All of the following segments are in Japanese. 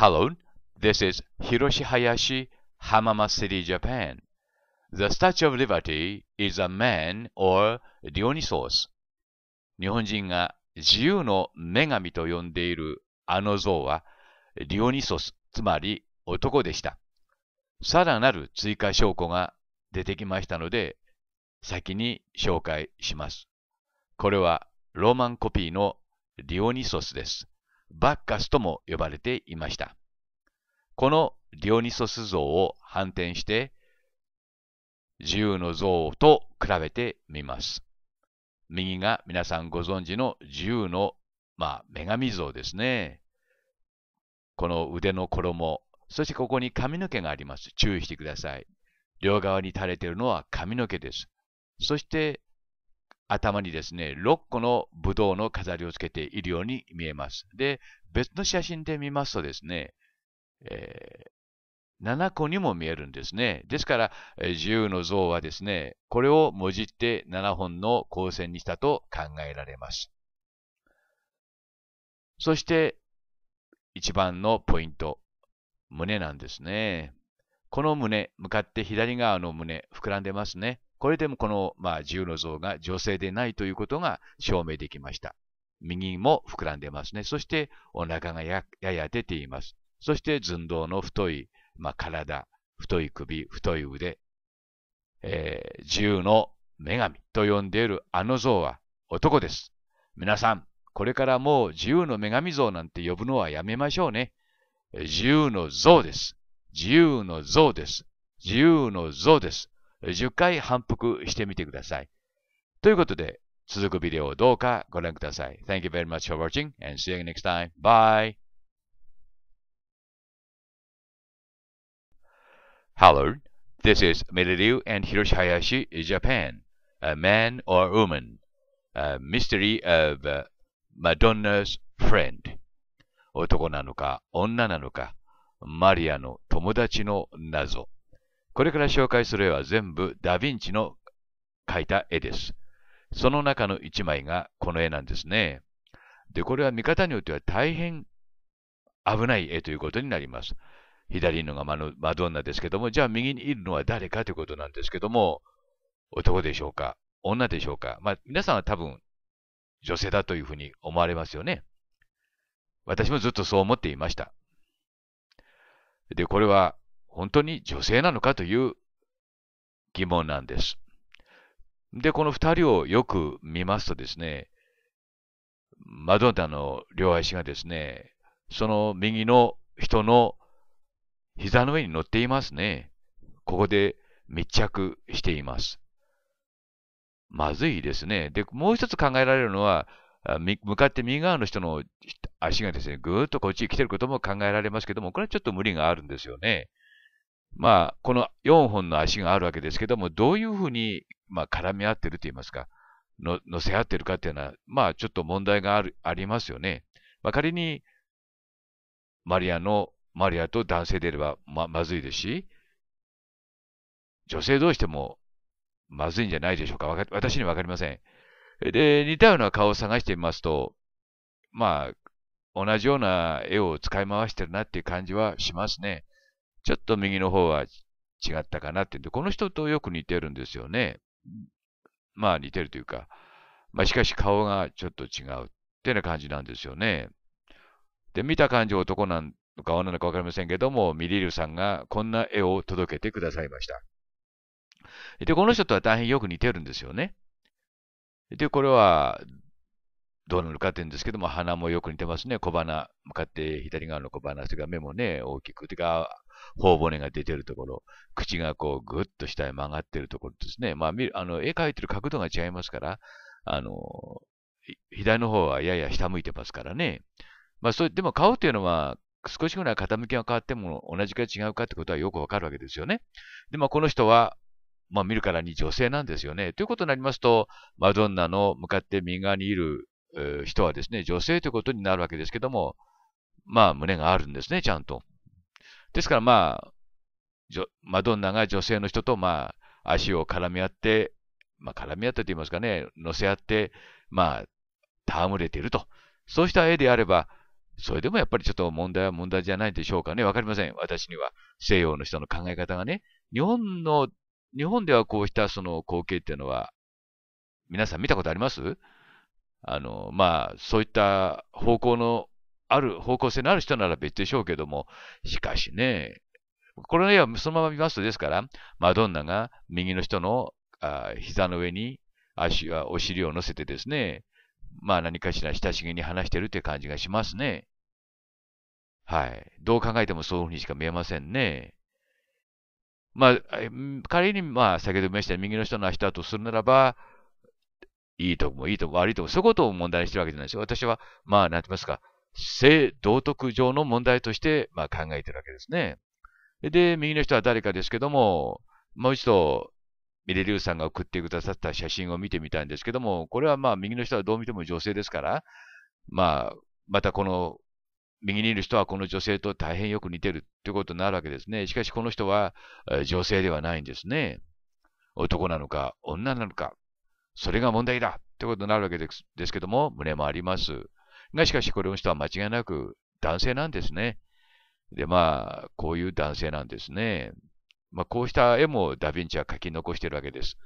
Hello, this is Hiroshi Hayashi, Hamama City, Japan. The Statue of Liberty is a man or Dionysos. 日本人が自由の女神と呼んでいるあの像はリオニソス、つまり男でした。さらなる追加証拠が出てきましたので、先に紹介します。これはローマンコピーのリオニソスです。バッカスとも呼ばれていました。このディオニソス像を反転して、自由の像と比べてみます。右が皆さんご存知の自由の、まあ、女神像ですね。この腕の衣、そしてここに髪の毛があります。注意してください。両側に垂れているのは髪の毛です。そして頭にですね、6個のブドウの飾りをつけているように見えます。で、別の写真で見ますとですね、えー、7個にも見えるんですね。ですから、え自由の像はですね、これをもじって7本の光線にしたと考えられます。そして、一番のポイント、胸なんですね。この胸、向かって左側の胸、膨らんでますね。これでもこの、まあ、自由の像が女性でないということが証明できました。右も膨らんでますね。そしてお腹がやや出ています。そして寸胴の太い、まあ、体、太い首、太い腕、えー、自由の女神と呼んでいるあの像は男です。皆さん、これからもう自由の女神像なんて呼ぶのはやめましょうね。自由の像です。自由の像です。自由の像です。10回反復してみてください。ということで、続くビデオをどうかご覧ください。Thank you very much for watching and see you next time. Bye! Hello, this is Miryu and Hiroshi Hayashi, Japan. A man or woman. A mystery of Madonna's friend. 男なのか女なのか、マリアの友達の謎。これから紹介する絵は全部ダ・ヴィンチの描いた絵です。その中の一枚がこの絵なんですね。で、これは見方によっては大変危ない絵ということになります。左のがマドンナですけども、じゃあ右にいるのは誰かということなんですけども、男でしょうか女でしょうかまあ、皆さんは多分女性だというふうに思われますよね。私もずっとそう思っていました。で、これは本当に女性なのかという疑問なんです。で、この二人をよく見ますとですね、マドンナの両足がですね、その右の人の膝の上に乗っていますね。ここで密着しています。まずいですね。で、もう一つ考えられるのは、向かって右側の人の足がですね、ぐーっとこっちに来てることも考えられますけども、これはちょっと無理があるんですよね。まあ、この4本の足があるわけですけども、どういうふうに、まあ、絡み合ってると言いますか、乗せ合ってるかっていうのは、まあ、ちょっと問題があるありますよね。まあ、仮に、マリアの、マリアと男性でいればままずいですし、女性どうしてもまずいんじゃないでしょうか。か私にはわかりません。で、似たような顔を探してみますと、まあ、同じような絵を使い回してるなっていう感じはしますね。ちょっと右の方は違ったかなってんで、この人とよく似てるんですよね。まあ似てるというか、まあしかし顔がちょっと違うってな感じなんですよね。で、見た感じ男なのか女なのかわかりませんけども、ミリルさんがこんな絵を届けてくださいました。で、この人とは大変よく似てるんですよね。で、これはどうなるかって言うんですけども、鼻もよく似てますね。小鼻、向かって左側の小鼻、それから目もね、大きく。てか、頬骨が出てるところ、口がこうぐっと下へ曲がってるところですね。まあ、あの絵描いてる角度が違いますから、あの、左の方はやや下向いてますからね。まあ、それでも顔っていうのは、少しぐらい傾きが変わっても同じか違うかってことはよくわかるわけですよね。で、まあ、この人は、まあ、見るからに女性なんですよね。ということになりますと、マドンナの向かって右側にいる人はですね、女性ということになるわけですけども、まあ、胸があるんですね、ちゃんと。ですからまあ、マドンナが女性の人とまあ、足を絡み合って、まあ、絡み合ってと言いますかね、乗せ合って、まあ、戯れていると。そうした絵であれば、それでもやっぱりちょっと問題は問題じゃないでしょうかね。わかりません。私には西洋の人の考え方がね。日本の、日本ではこうしたその光景っていうのは、皆さん見たことありますあの、まあ、そういった方向のある方向性のある人なら別でしょうけども、しかしね、この絵はそのまま見ますとですから、マドンナが右の人のあ膝の上に足はお尻を乗せてですね、まあ何かしら親しげに話してるという感じがしますね。はい。どう考えてもそういうふうにしか見えませんね。まあ、仮に、まあ、先ほど言いました右の人の足だとするならば、いいとこもいいとこも悪いとこも、そういうことを問題にしてるわけじゃないですよ。私は、まあ、なんて言いますか、性道徳上の問題として、まあ、考えているわけですね。で、右の人は誰かですけども、もう一度、ミレリュウさんが送ってくださった写真を見てみたんですけども、これはまあ右の人はどう見ても女性ですから、まあ、またこの右にいる人はこの女性と大変よく似てるということになるわけですね。しかしこの人は女性ではないんですね。男なのか女なのか、それが問題だということになるわけですけども、胸もあります。が、しかしこれの人は間違いなく男性なんですね。で、まあ、こういう男性なんですね。まあ、こうした絵もダヴィンチは書き残しているわけです。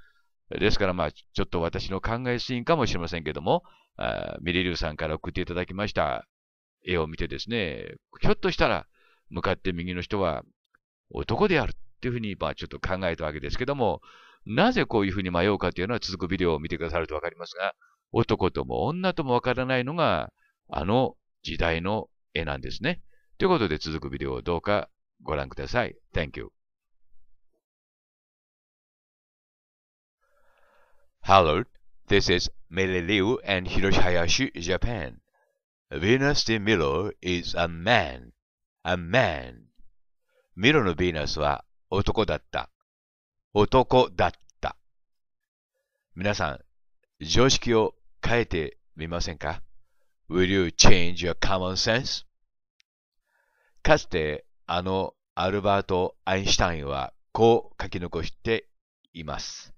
ですから、まあ、ちょっと私の考えすぎかもしれませんけども、あミリリュウさんから送っていただきました絵を見てですね、ひょっとしたら、向かって右の人は男であるっていうふうに、まあ、ちょっと考えたわけですけども、なぜこういうふうに迷うかというのは続くビデオを見てくださるとわかりますが、男とも女ともわからないのがあの時代の絵なんですね。ということで続くビデオをどうかご覧ください。Thank you. Hello, this is Mele Liu and Hiroshi Hayashi, Japan. Venus de Milo is a man, a man. ミロのヴィーナスは男だった。男だった。皆さん、常識を変えてみませんか Will you change your common sense? かつてあのアルバート・アインシュタインはこう書き残しています。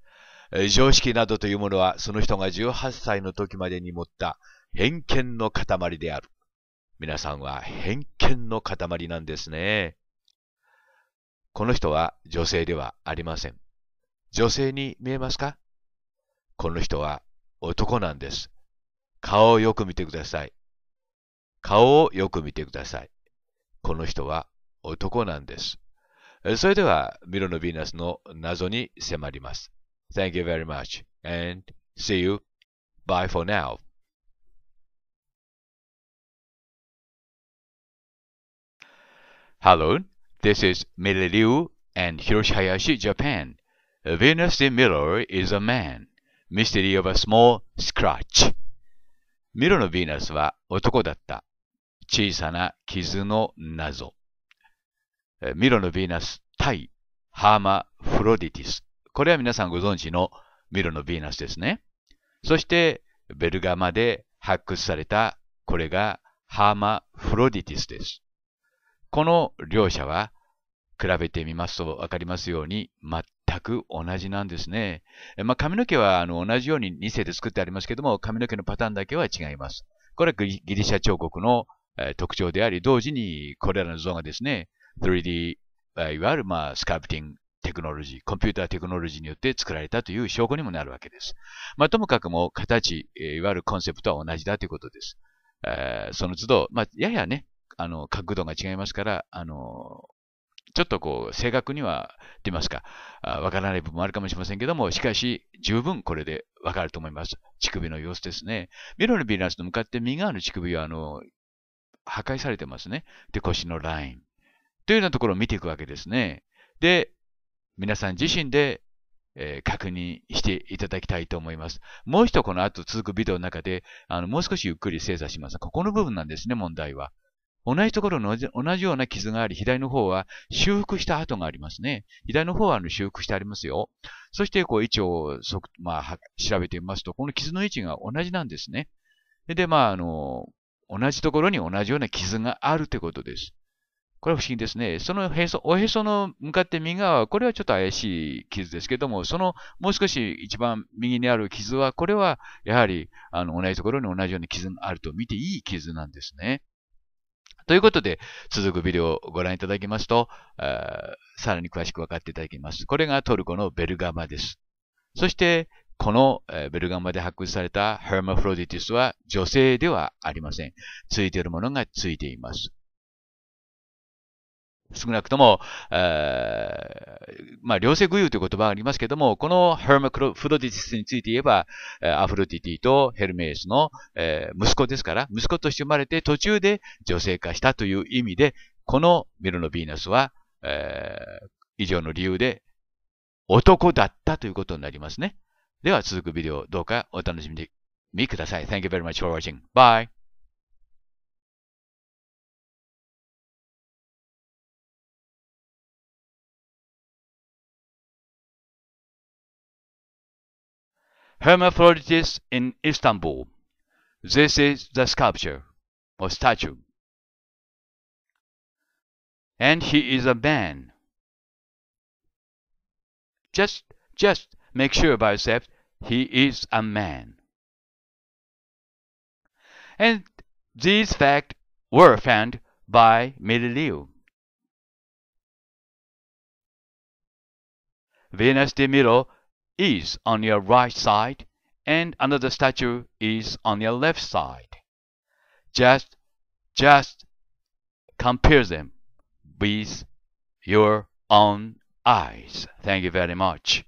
常識などというものはその人が18歳の時までに持った偏見の塊である。皆さんは偏見の塊なんですね。この人は女性ではありません。女性に見えますかこの人は男なんです。顔をよく見てください。顔をよく見てください。この人は男なんです。それでは、ミロのヴィーナスの謎に迫ります。Thank you very much and see you. Bye for now. Hello, this is Mili Liu and Hiroshi Hayashi, Japan. Venus the Mirror is a man. Mystery of a small scratch. ミロのヴィーナスは男だった。小さな傷の謎。ミロのヴィーナス対ハーマフロディティス。これは皆さんご存知のミロのヴィーナスですね。そしてベルガマで発掘されたこれがハーマフロディティスです。この両者は比べてみますとわかりますように全全く同じなんですね。まあ、髪の毛はあの同じように2世で作ってありますけども、髪の毛のパターンだけは違います。これはギリシャ彫刻の、え特徴であり、同時にこれらの像がですね、3D、いわゆる、まあ、スカルプティングテクノロジー、コンピューターテクノロジーによって作られたという証拠にもなるわけです。まあ、ともかくも形、いわゆるコンセプトは同じだということです。えその都度、まあ、ややね、あの、角度が違いますから、あの、ちょっとこう、正確には、と言いますか、わからない部分もあるかもしれませんけども、しかし、十分これでわかると思います。乳首の様子ですね。ミロのヴィーナスの向かって右側の乳首は、あの、破壊されてますね。で、腰のライン。というようなところを見ていくわけですね。で、皆さん自身で、えー、確認していただきたいと思います。もう一度この後続くビデオの中で、あの、もう少しゆっくり精査します。ここの部分なんですね、問題は。同じところの同じような傷があり、左の方は修復した跡がありますね。左の方はあの修復してありますよ。そして、こう、位置を、まあ、調べてみますと、この傷の位置が同じなんですね。で、まあ、あの、同じところに同じような傷があるということです。これは不思議ですね。そのへそ、おへその向かって右側これはちょっと怪しい傷ですけども、そのもう少し一番右にある傷は、これはやはりあの同じところに同じような傷があると見ていい傷なんですね。ということで、続くビデオをご覧いただきますと、さらに詳しく分かっていただきます。これがトルコのベルガマです。そして、このベルガマで発掘されたヘルマフロディティスは女性ではありません。ついているものがついています。少なくとも、えー、まあ、両性具有という言葉がありますけども、このヘルマフロディティスについて言えば、アフロディティとヘルメイスの、えー、息子ですから、息子として生まれて途中で女性化したという意味で、このミロのヴィーナスは、えー、以上の理由で男だったということになりますね。では続くビデオどうかお楽しみください。Thank you very much for watching. Bye! Hermaphrodites in Istanbul. This is the sculpture or statue. And he is a man. Just just make sure by yourself he is a man. And these facts were found by Galileo. Venus de Milo is on your right side and another statue is on your left side. Just, just compare them with your own eyes. Thank you very much.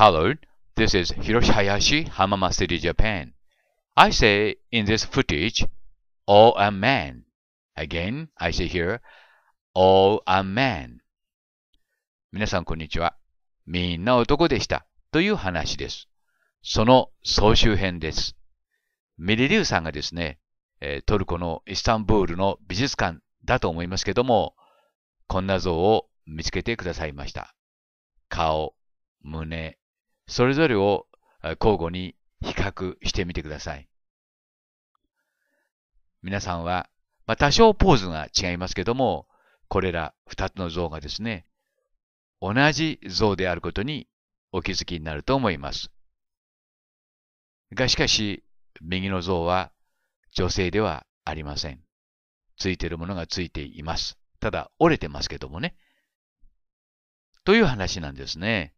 Hello, this is Hiroshi Hayashi, Hamama City, Japan. I say in this footage, all a man. Again, I say here, all a man. 皆さん、こんにちは。みんな男でした。という話です。その総集編です。ミリリュウさんがですね、トルコのイスタンブールの美術館だと思いますけども、こんな像を見つけてくださいました。顔、胸、それぞれを交互に比較してみてください。皆さんは、まあ、多少ポーズが違いますけども、これら2つの像がですね、同じ像であることにお気づきになると思います。がしかし、右の像は女性ではありません。ついているものがついています。ただ折れてますけどもね。という話なんですね。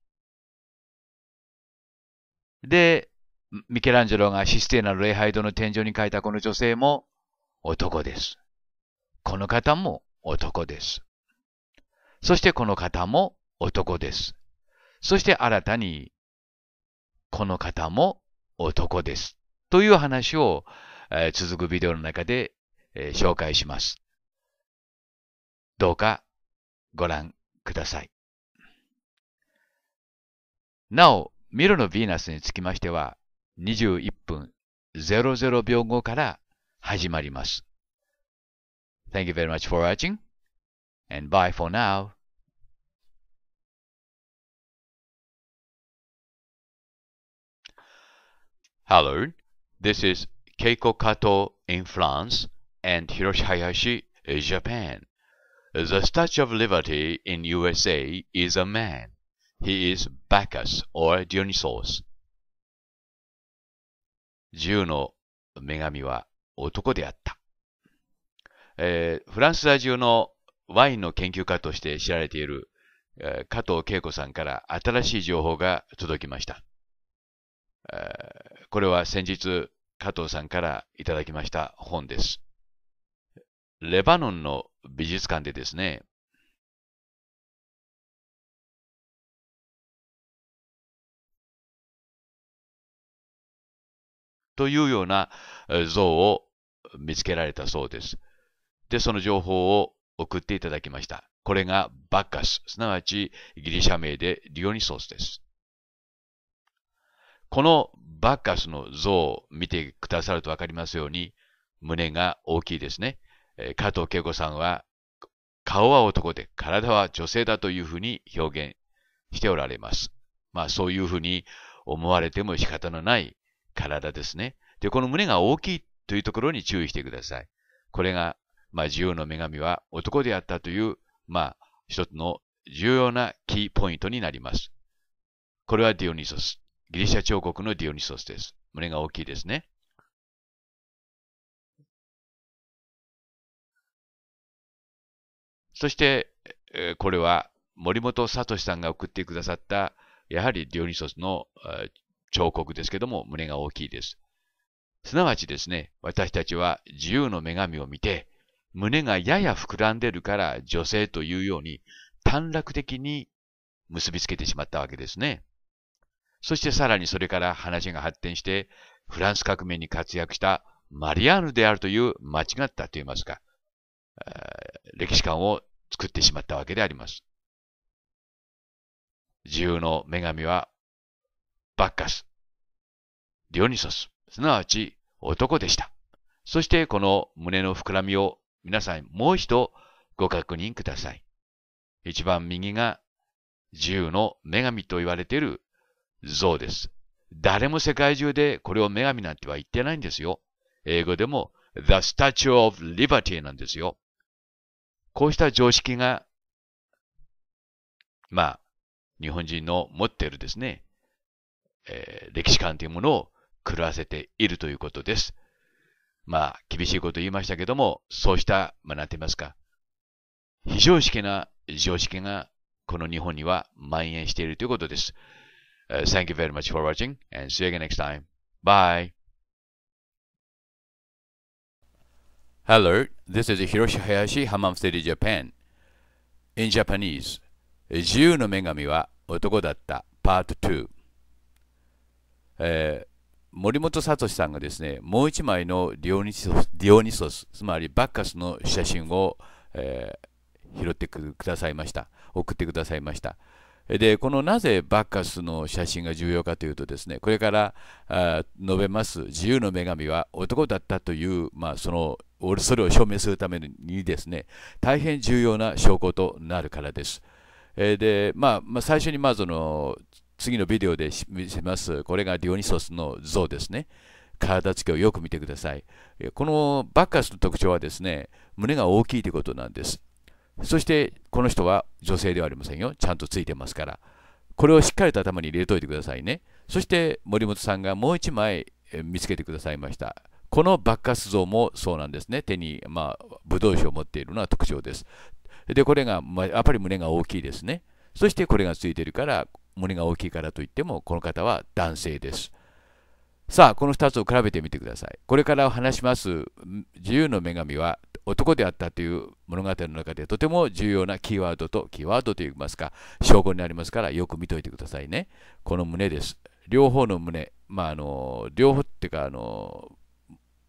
で、ミケランジェロがシステーナの礼拝堂の天井に書いたこの女性も男です。この方も男です。そしてこの方も男です。そして新たにこの方も男です。という話を、え続くビデオの中で、え紹介します。どうかご覧ください。なお、ミロのヴィーナスにつきましては、21分00秒後から始まります。Thank you very much for watching, and bye for now. Hello, this is Keiko Kato in France and Hiroshi in Japan. The Statue of Liberty in USA is a man. He is Bacchus or d i o n y s o s 銃の女神は男であった。えー、フランス在住のワインの研究家として知られている、えー、加藤恵子さんから新しい情報が届きました。えー、これは先日加藤さんからいただきました本です。レバノンの美術館でですね、というような像を見つけられたそうです。で、その情報を送っていただきました。これがバッカス、すなわちギリシャ名でリオニソスです。このバッカスの像を見てくださるとわかりますように、胸が大きいですね。加藤恵子さんは、顔は男で体は女性だというふうに表現しておられます。まあそういうふうに思われても仕方のない体ですね。で、この胸が大きいというところに注意してください。これが、まあ、自由の女神は男であったという、まあ、一つの重要なキーポイントになります。これはディオニソス。ギリシャ彫刻のディオニソスです。胸が大きいですね。そして、これは森本聡さんが送ってくださった、やはりディオニソスの彫刻ですけども、胸が大きいです。すなわちですね、私たちは自由の女神を見て、胸がやや膨らんでるから女性というように短絡的に結びつけてしまったわけですね。そしてさらにそれから話が発展して、フランス革命に活躍したマリアーヌであるという間違ったと言いますか、歴史観を作ってしまったわけであります。自由の女神はバッカス、ディオニソス、すなわち男でした。そしてこの胸の膨らみを皆さんもう一度ご確認ください。一番右が自由の女神と言われている像です。誰も世界中でこれを女神なんては言ってないんですよ。英語でも The Statue of Liberty なんですよ。こうした常識が、まあ、日本人の持っているですね、えー、歴史観というものを狂わせているということです。まあ、厳しいこと言いましたけども、そうした、まあ、なんて言いますか、非常識な常識がこの日本には蔓延しているということです。Uh, thank you very much for watching and see you again next time. Bye! Hello, this is Hiroshi Hayashi, Hammam City, Japan. In Japanese, 自由の女神は男だった Part 2えー、森本聡さんがですね、もう一枚のディオニソス、ディオニソスつまりバッカスの写真を、えー、拾ってくださいました。送ってくださいました。で、このなぜバッカスの写真が重要かというとですね、これからあ述べます自由の女神は男だったという、まあ、そのそれを証明するためにですね、大変重要な証拠となるからです。えで、まあ、まあ、最初にまあその次のビデオで見せます。これがディオニソスの像ですね。体つきをよく見てください。このバッカスの特徴はですね、胸が大きいということなんです。そしてこの人は女性ではありませんよ。ちゃんとついてますから。これをしっかりと頭に入れといてくださいね。そして森本さんがもう1枚見つけてくださいました。このバッカス像もそうなんですね。手に、まあ、ブドウ酒を持っているのは特徴です。で、これが、まあ、やっぱり胸が大きいですね。そしてこれがついてるから、胸が大きいからといってもこの方は男性ですさあこの2つを比べてみてくださいこれから話します自由の女神は男であったという物語の中でとても重要なキーワードとキーワードといいますか証拠になりますからよく見といてくださいねこの胸です両方の胸まああの両方っていうかあの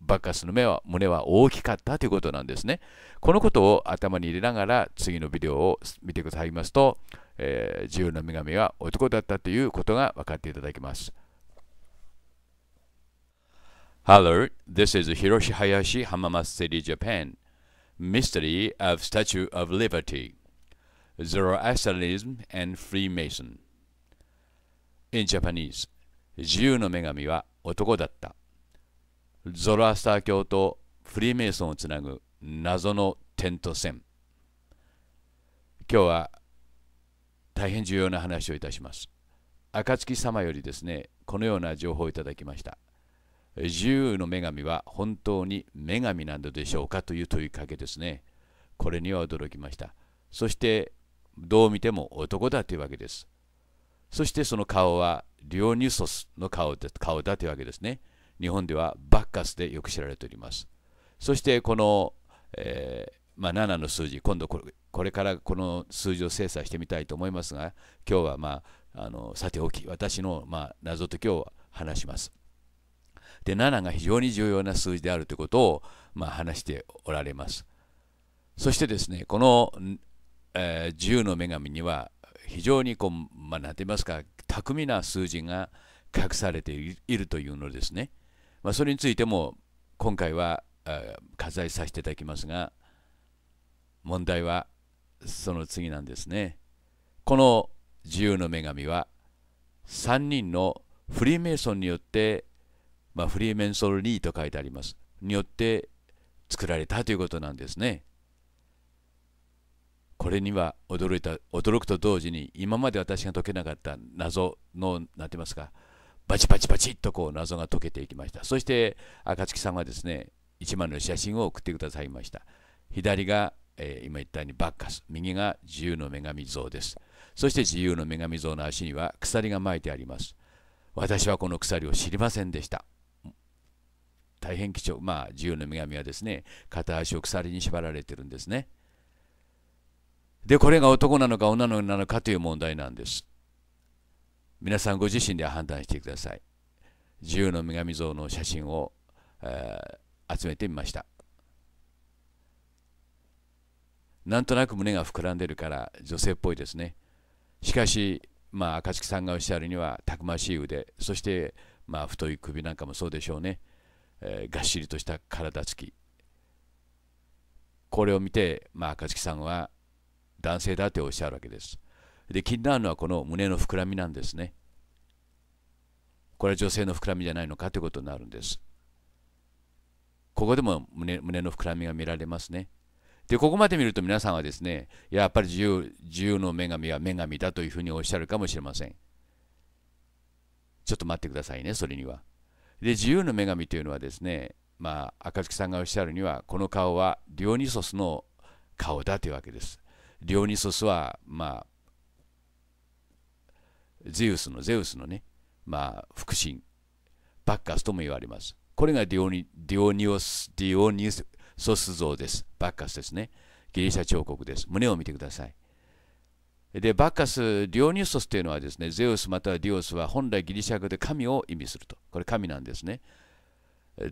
バッカスの目は胸は大きかったということなんですね。このことを頭に入れながら次のビデオを見てくださいますと、えー、自由の女神は男だったということが分かっていただきます。Hello, this is Hiroshi Hayashi, Hamamatsu City, Japan. Mystery of Statue of Liberty Zoroastrianism and Freemason In Japanese 自由の女神は男だったゾロアスター教とフリーメイソンをつなぐ謎の点と線今日は大変重要な話をいたします暁様よりですねこのような情報をいただきました自由の女神は本当に女神なのでしょうかという問いかけですねこれには驚きましたそしてどう見ても男だというわけですそしてその顔はリオニュソスの顔だ顔だというわけですね日本ではバッカスでよく知られておりますそしてこの、えー、まあ、7の数字今度これこれからこの数字を精査してみたいと思いますが今日は、まあ、あのさておき私の、まあ、謎解きを話しますで7が非常に重要な数字であるということを、まあ、話しておられますそしてですねこの、えー、自由の女神には非常にこう、まあ、なんて言いますか巧みな数字が隠されているというのですね。まあ、それについても今回は課題させていただきますが問題はその次なんですねこの自由の女神は3人のフリーメイソンによって、まあ、フリーメンソルリーと書いてありますによって作られたということなんですねこれには驚いた驚くと同時に今まで私が解けなかった謎の何て言いますかバチバチバチっとこう謎が解けていきましたそして暁さんはですね1枚の写真を送ってくださいました左が、えー、今言ったようにバッカス右が自由の女神像ですそして自由の女神像の足には鎖が巻いてあります私はこの鎖を知りませんでした大変貴重まあ自由の女神はですね片足を鎖に縛られてるんですねでこれが男なのか女なのかという問題なんです皆さんご自身で判断してください自由の女神像の写真を、えー、集めてみましたなんとなく胸が膨らんでるから女性っぽいですねしかしまあ赤月さんがおっしゃるにはたくましい腕そしてまあ太い首なんかもそうでしょうね、えー、がっしりとした体つきこれを見て、まあ、赤月さんは男性だっておっしゃるわけですで気になるのはこの胸の膨らみなんですねこれは女性の膨らみじゃないのかということになるんですここでも胸胸の膨らみが見られますねでここまで見ると皆さんはですねやっぱり自由自由の女神は女神だというふうにおっしゃるかもしれませんちょっと待ってくださいねそれにはで自由の女神というのはですねまあ赤月さんがおっしゃるにはこの顔はリオニソスの顔だというわけですリオニソスはまあゼウスのゼウスのね、まあ、腹心、バッカスとも言われます。これがディオニディオニオスディオニソス像です。バッカスですね。ギリシャ彫刻です。胸を見てください。で、バッカス、ディオニソスというのはですね、ゼウスまたはディオスは本来ギリシャ語で神を意味すると。これ神なんですね。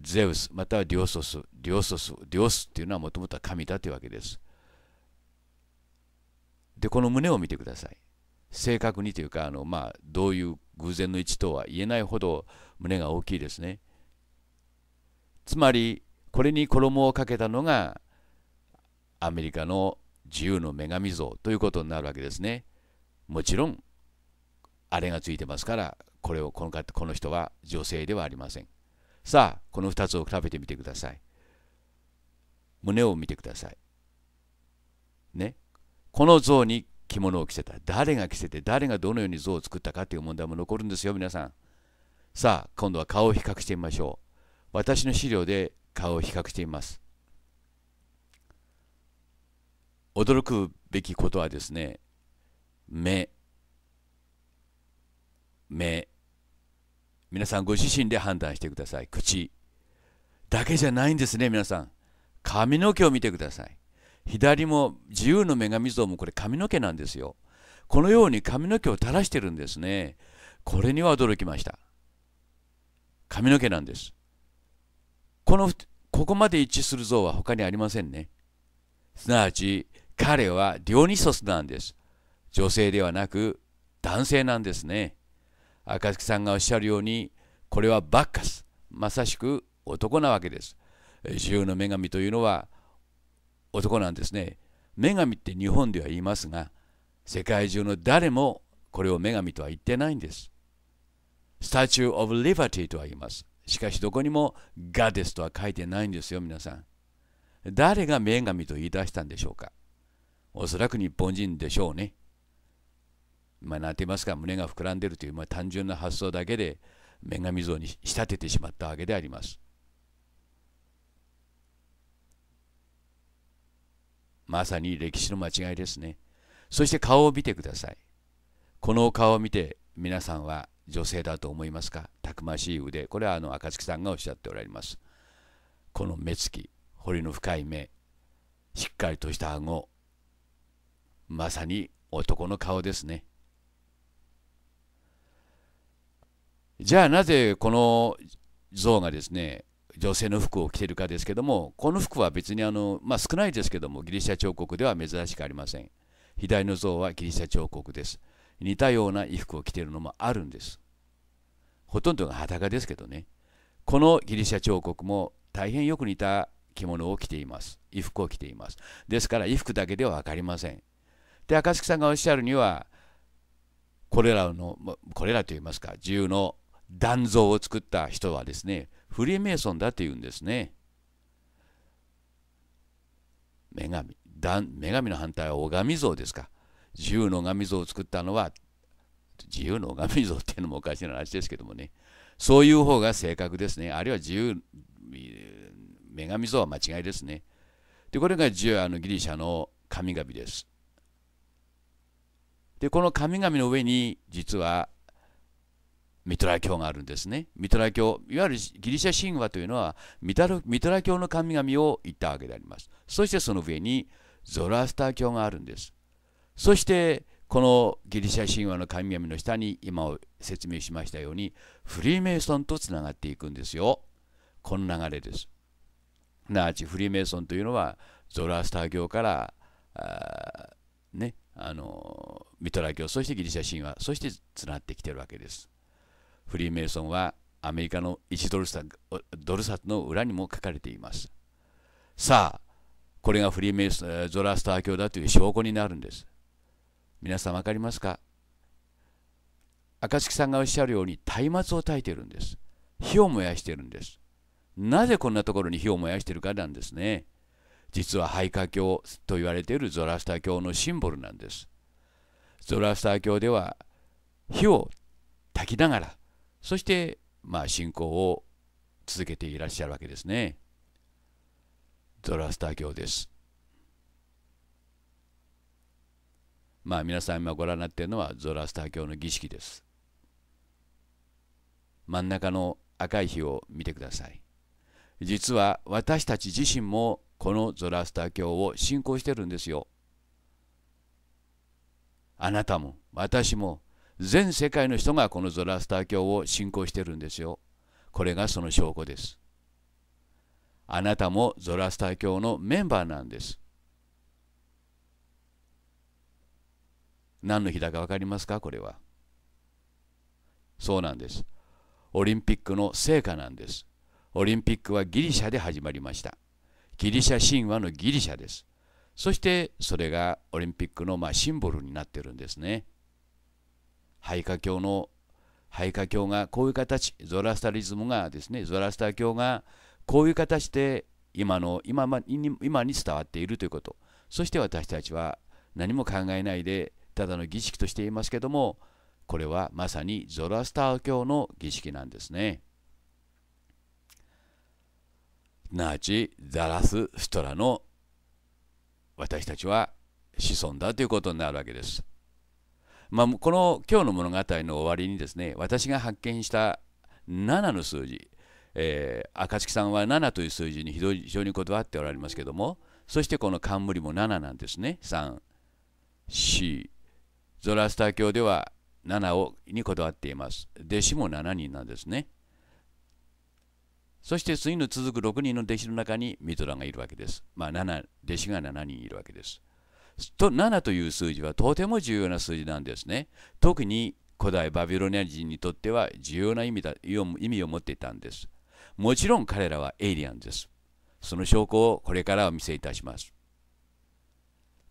ゼウスまたはディオソス、ディオソス、ディオスっていうのはもともとは神だというわけです。で、この胸を見てください。正確にというかあの、まあ、どういう偶然の位置とは言えないほど胸が大きいですねつまりこれに衣をかけたのがアメリカの自由の女神像ということになるわけですねもちろんあれがついてますからこれをこのこの人は女性ではありませんさあこの2つを比べてみてください胸を見てくださいねこの像に着物を着せた誰が着せて誰がどのように像を作ったかという問題も残るんですよ皆さんさあ今度は顔を比較してみましょう私の資料で顔を比較してみます驚くべきことはですね目目皆さんご自身で判断してください口だけじゃないんですね皆さん髪の毛を見てください左も自由の女神像もこれ髪の毛なんですよ。このように髪の毛を垂らしてるんですね。これには驚きました。髪の毛なんです。この、ここまで一致する像は他にありませんね。すなわち、彼はディオニソスなんです。女性ではなく男性なんですね。赤月さんがおっしゃるように、これはバッカス。まさしく男なわけです。自由の女神というのは、男なんですね女神って日本では言いますが世界中の誰もこれを女神とは言ってないんですスタチュー・オブ・リバティとは言いますしかしどこにもガデスとは書いてないんですよ皆さん誰が女神と言い出したんでしょうかおそらく日本人でしょうねまあ、なんて言いますか、胸が膨らんでるという、まあ、単純な発想だけで、女神像に仕立ててしまったわけであります。まさに歴史の間違いですねそして顔を見てくださいこの顔を見て皆さんは女性だと思いますかたくましい腕これはあの赤月さんがおっしゃっておられますこの目つき彫りの深い目しっかりとした顎まさに男の顔ですねじゃあなぜこの像がですね女性の服を着ているかですけどもこの服は別にあの、まあ、少ないですけどもギリシャ彫刻では珍しくありません左の像はギリシャ彫刻です似たような衣服を着ているのもあるんですほとんどが裸ですけどねこのギリシャ彫刻も大変よく似た着物を着ています衣服を着ていますですから衣服だけでは分かりませんで赤月さんがおっしゃるにはこれらのこれらといいますか自由の断像を作った人はですねフリーメイソンだというんですね。女神だ女神の反対は拝み像ですか。自由の拝み像を作ったのは自由の拝み像っていうのもおかしな話ですけどもね。そういう方が正確ですね。あるいは自由、女神像は間違いですね。で、これがあのギリシャの神々です。で、この神々の上に実はミトラ教があるんですね。ミトラ教、いわゆるギリシャ神話というのはミトラミトラ教の神々を言ったわけであります。そしてその上にゾラスター教があるんです。そしてこのギリシャ神話の神々の下に今を説明しましたようにフリーメイソンとつながっていくんですよ。この流れです。すなわちフリーメイソンというのはゾラスター教からあねあのミトラ教そしてギリシャ神話そしてつながってきてるわけです。フリーメイソンはアメリカの1ドル札ドル札の裏にも書かれています。さあ、これがフリーメイソン、ゾラスター教だという証拠になるんです。皆さん分かりますか赤月さんがおっしゃるように松明を焚いてるんです。火を燃やしてるんです。なぜこんなところに火を燃やしてるかなんですね。実は廃家教と言われているゾラスター教のシンボルなんです。ゾラスター教では火を焚きながらそして、まあ、信仰を続けていらっしゃるわけですね。ゾラスター教です。まあ皆さん今ご覧になっているのはゾラスター教の儀式です。真ん中の赤い火を見てください。実は私たち自身もこのゾラスター教を信仰してるんですよ。あなたも私も全世界の人がこのゾラスター教を信仰してるんですよ。これがその証拠です。あなたもゾラスター教のメンバーなんです。何の日だか分かりますかこれは。そうなんです。オリンピックの成果なんです。オリンピックはギリシャで始まりました。ギリシャ神話のギリシャです。そしてそれがオリンピックのまシンボルになってるんですね。配下教の配下教がこういう形ゾラスタリズムがですねゾラスター教がこういう形で今の今今に伝わっているということそして私たちは何も考えないでただの儀式としていますけどもこれはまさにゾラスター教の儀式なんですね。すなわちザラスストラの私たちは子孫だということになるわけです。まあ、この今日の物語の終わりにですね私が発見した7の数字、えー、赤月さんは7という数字に非常にこだわっておられますけどもそしてこの冠も7なんですね3 4ゾラスター教では7をにこだわっています弟子も7人なんですねそして次の続く6人の弟子の中にミトラがいるわけですまあ7弟子が7人いるわけですと7という数字はとても重要な数字なんですね。特に古代バビロニア人にとっては重要な意味だ意味を持っていたんです。もちろん彼らはエイリアンです。その証拠をこれからお見せいたします。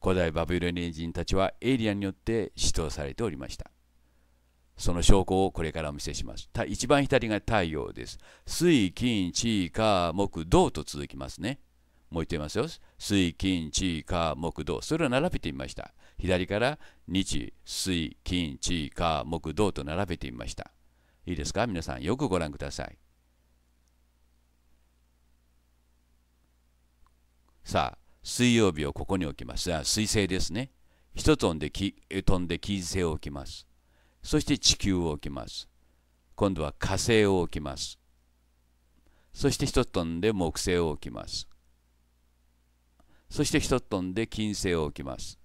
古代バビロニア人たちはエイリアンによって指導されておりました。その証拠をこれからお見せします。一番左が太陽です。水、金、地、火、木、土と続きますね。もう言ってますよ。水、金、地、火、木、土。それを並べてみました。左から日、水、金、地、火、木、土と並べてみました。いいですか皆さん、よくご覧ください。さあ、水曜日をここに置きます。あ水星ですね。一飛んで飛んで金星を置きます。そして地球を置きます。今度は火星を置きます。そして一つ飛んで木星を置きます。そして一トンで金星を置きます。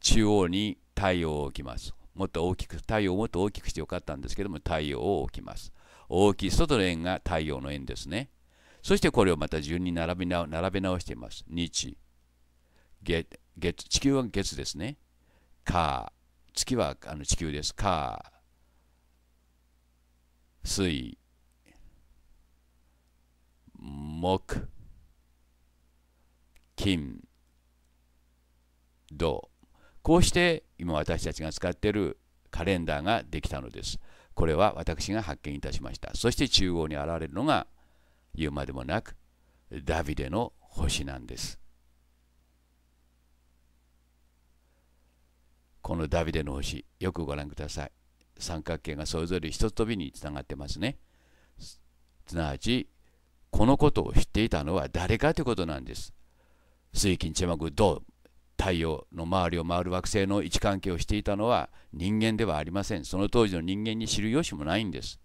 中央に太陽を置きます。もっと大きく、太陽をもっと大きくしてよかったんですけども、太陽を置きます。大きい外の円が太陽の円ですね。そしてこれをまた順に並び並べ直しています。日、月、月地球は月ですね。火、月はあの地球です。火、水、木、金銅こうして今私たちが使っているカレンダーができたのですこれは私が発見いたしましたそして中央に現れるのが言うまでもなくダビデの星なんですこのダビデの星よくご覧ください三角形がそれぞれ一つ飛びにつながってますねすなわちこのことを知っていたのは誰かということなんです水金地木土太陽の周りを回る惑星の位置関係をしていたのは人間ではありませんその当時の人間に知る由もないんです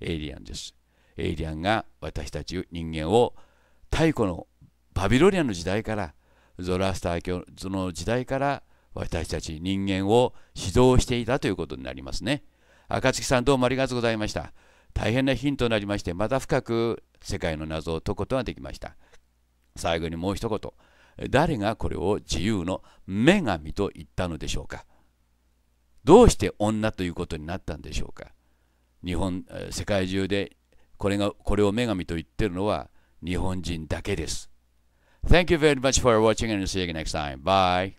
エイリアンですエイリアンが私たち人間を太古のバビロニアの時代からゾラスター教の時代から私たち人間を指導していたということになりますね赤月さんどうもありがとうございました大変なヒントになりましてまた深く世界の謎を解くことができました最後にもう一言誰がこれを自由の女神と言ったのでしょうかどうして女ということになったんでしょうか日本世界中でこれがこれを女神と言ってるのは日本人だけです Thank you very much for watching and see you next time. Bye.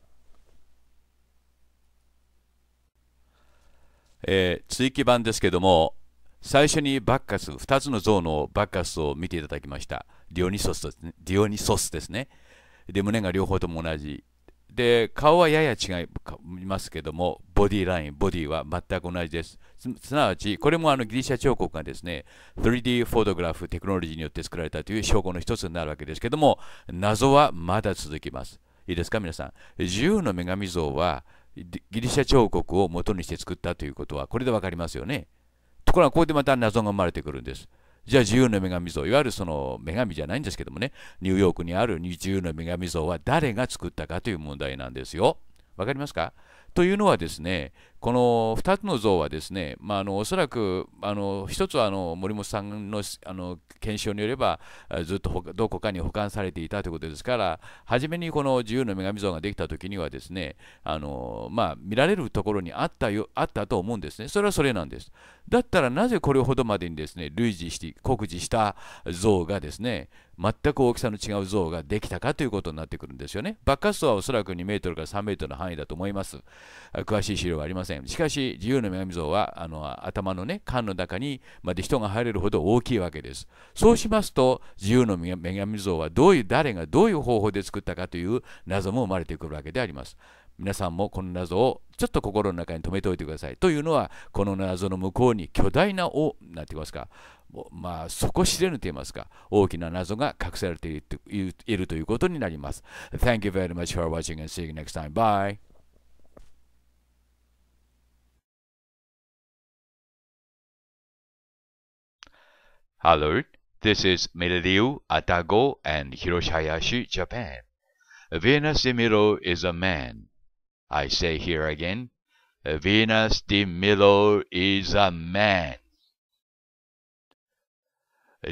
えー、追記版ですけども最初にバッカス2つの像のバッカスを見ていただきましたディオニソスですねディオニソスですねで胸が両方とも同じで顔はやや違いますけどもボディラインボディは全く同じですすなわちこれもあのギリシャ彫刻がですね 3D フォトグラフテクノロジーによって作られたという証拠の一つになるわけですけども謎はまだ続きますいいですか皆さん自由の女神像はギリシャ彫刻を元にして作ったということはこれで分かりますよねところがここでまた謎が生まれてくるんですじゃあ自由の女神像、いわゆるその女神じゃないんですけどもね、ニューヨークにある自由の女神像は誰が作ったかという問題なんですよ。分かりますかというのはですね、この2つの像はですね、まああ、のおそらくあの1つはあの森本さんのあの検証によれば、ずっとどこかに保管されていたということですから、初めにこの自由の女神像ができた時にはですね、あのまあ、見られるところにあったよあったと思うんですね。それはそれなんです。だったらなぜこれほどまでにですね、類似して、酷似した像がですね、全く大きさの違う像ができたかということになってくるんですよね。爆発層はおそらく2メートルから3メートルの範囲だと思います。詳しい資料はありません。しかし、自由の女神像はあの頭のね、缶の中にまで人が入れるほど大きいわけです。そうしますと、自由の女神像はどういう、誰がどういう方法で作ったかという謎も生まれてくるわけであります。皆さんもこの謎をちょっと心の中に留めておいてください。というのは、この謎の向こうに巨大なお、なんて言いますか、まあ、底知れぬと言いますか、大きな謎が隠されているということになります。Thank you very much for watching and see you next time. Bye! Hello, this is Mirariu Atago and h i r o s h Hayashi, Japan. Venus de Miro is a man. I say here again, Venus de Milo is a man.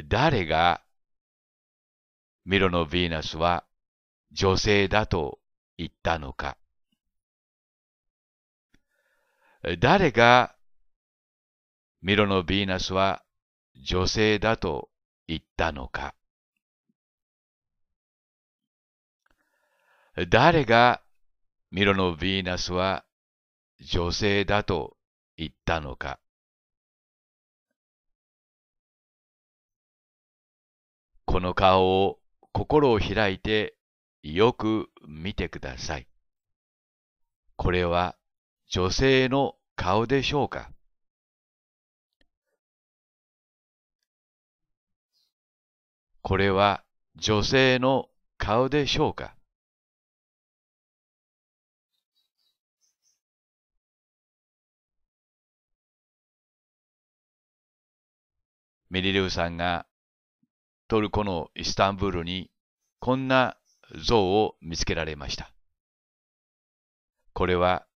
誰がミロのヴィーナスは女性だと言ったのか誰がミロのヴィーナスは女性だと言ったのか誰がミロのヴィーナスは女性だと言ったのかこの顔を心を開いてよく見てください。これは女性の顔でしょうかこれは女性の顔でしょうかメリレウさんがトルコのイスタンブールにこんな像を見つけられました。これは